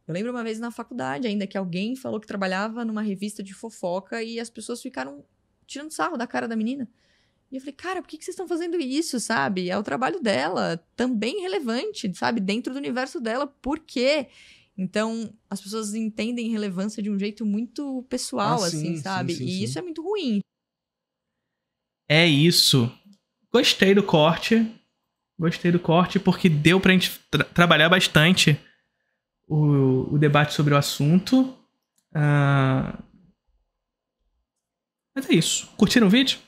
Eu lembro uma vez na faculdade ainda que alguém falou que trabalhava numa revista de fofoca e as pessoas ficaram tirando sarro da cara da menina. E eu falei, cara, por que, que vocês estão fazendo isso, sabe? É o trabalho dela, também relevante, sabe? Dentro do universo dela, por quê? Então, as pessoas entendem relevância de um jeito muito pessoal, ah, assim, sim, sabe? Sim, sim, e isso é muito ruim. É isso. Gostei do corte. Gostei do corte, porque deu pra gente tra trabalhar bastante o, o, debate sobre o assunto. Uh... Mas é isso. Curtiram o vídeo?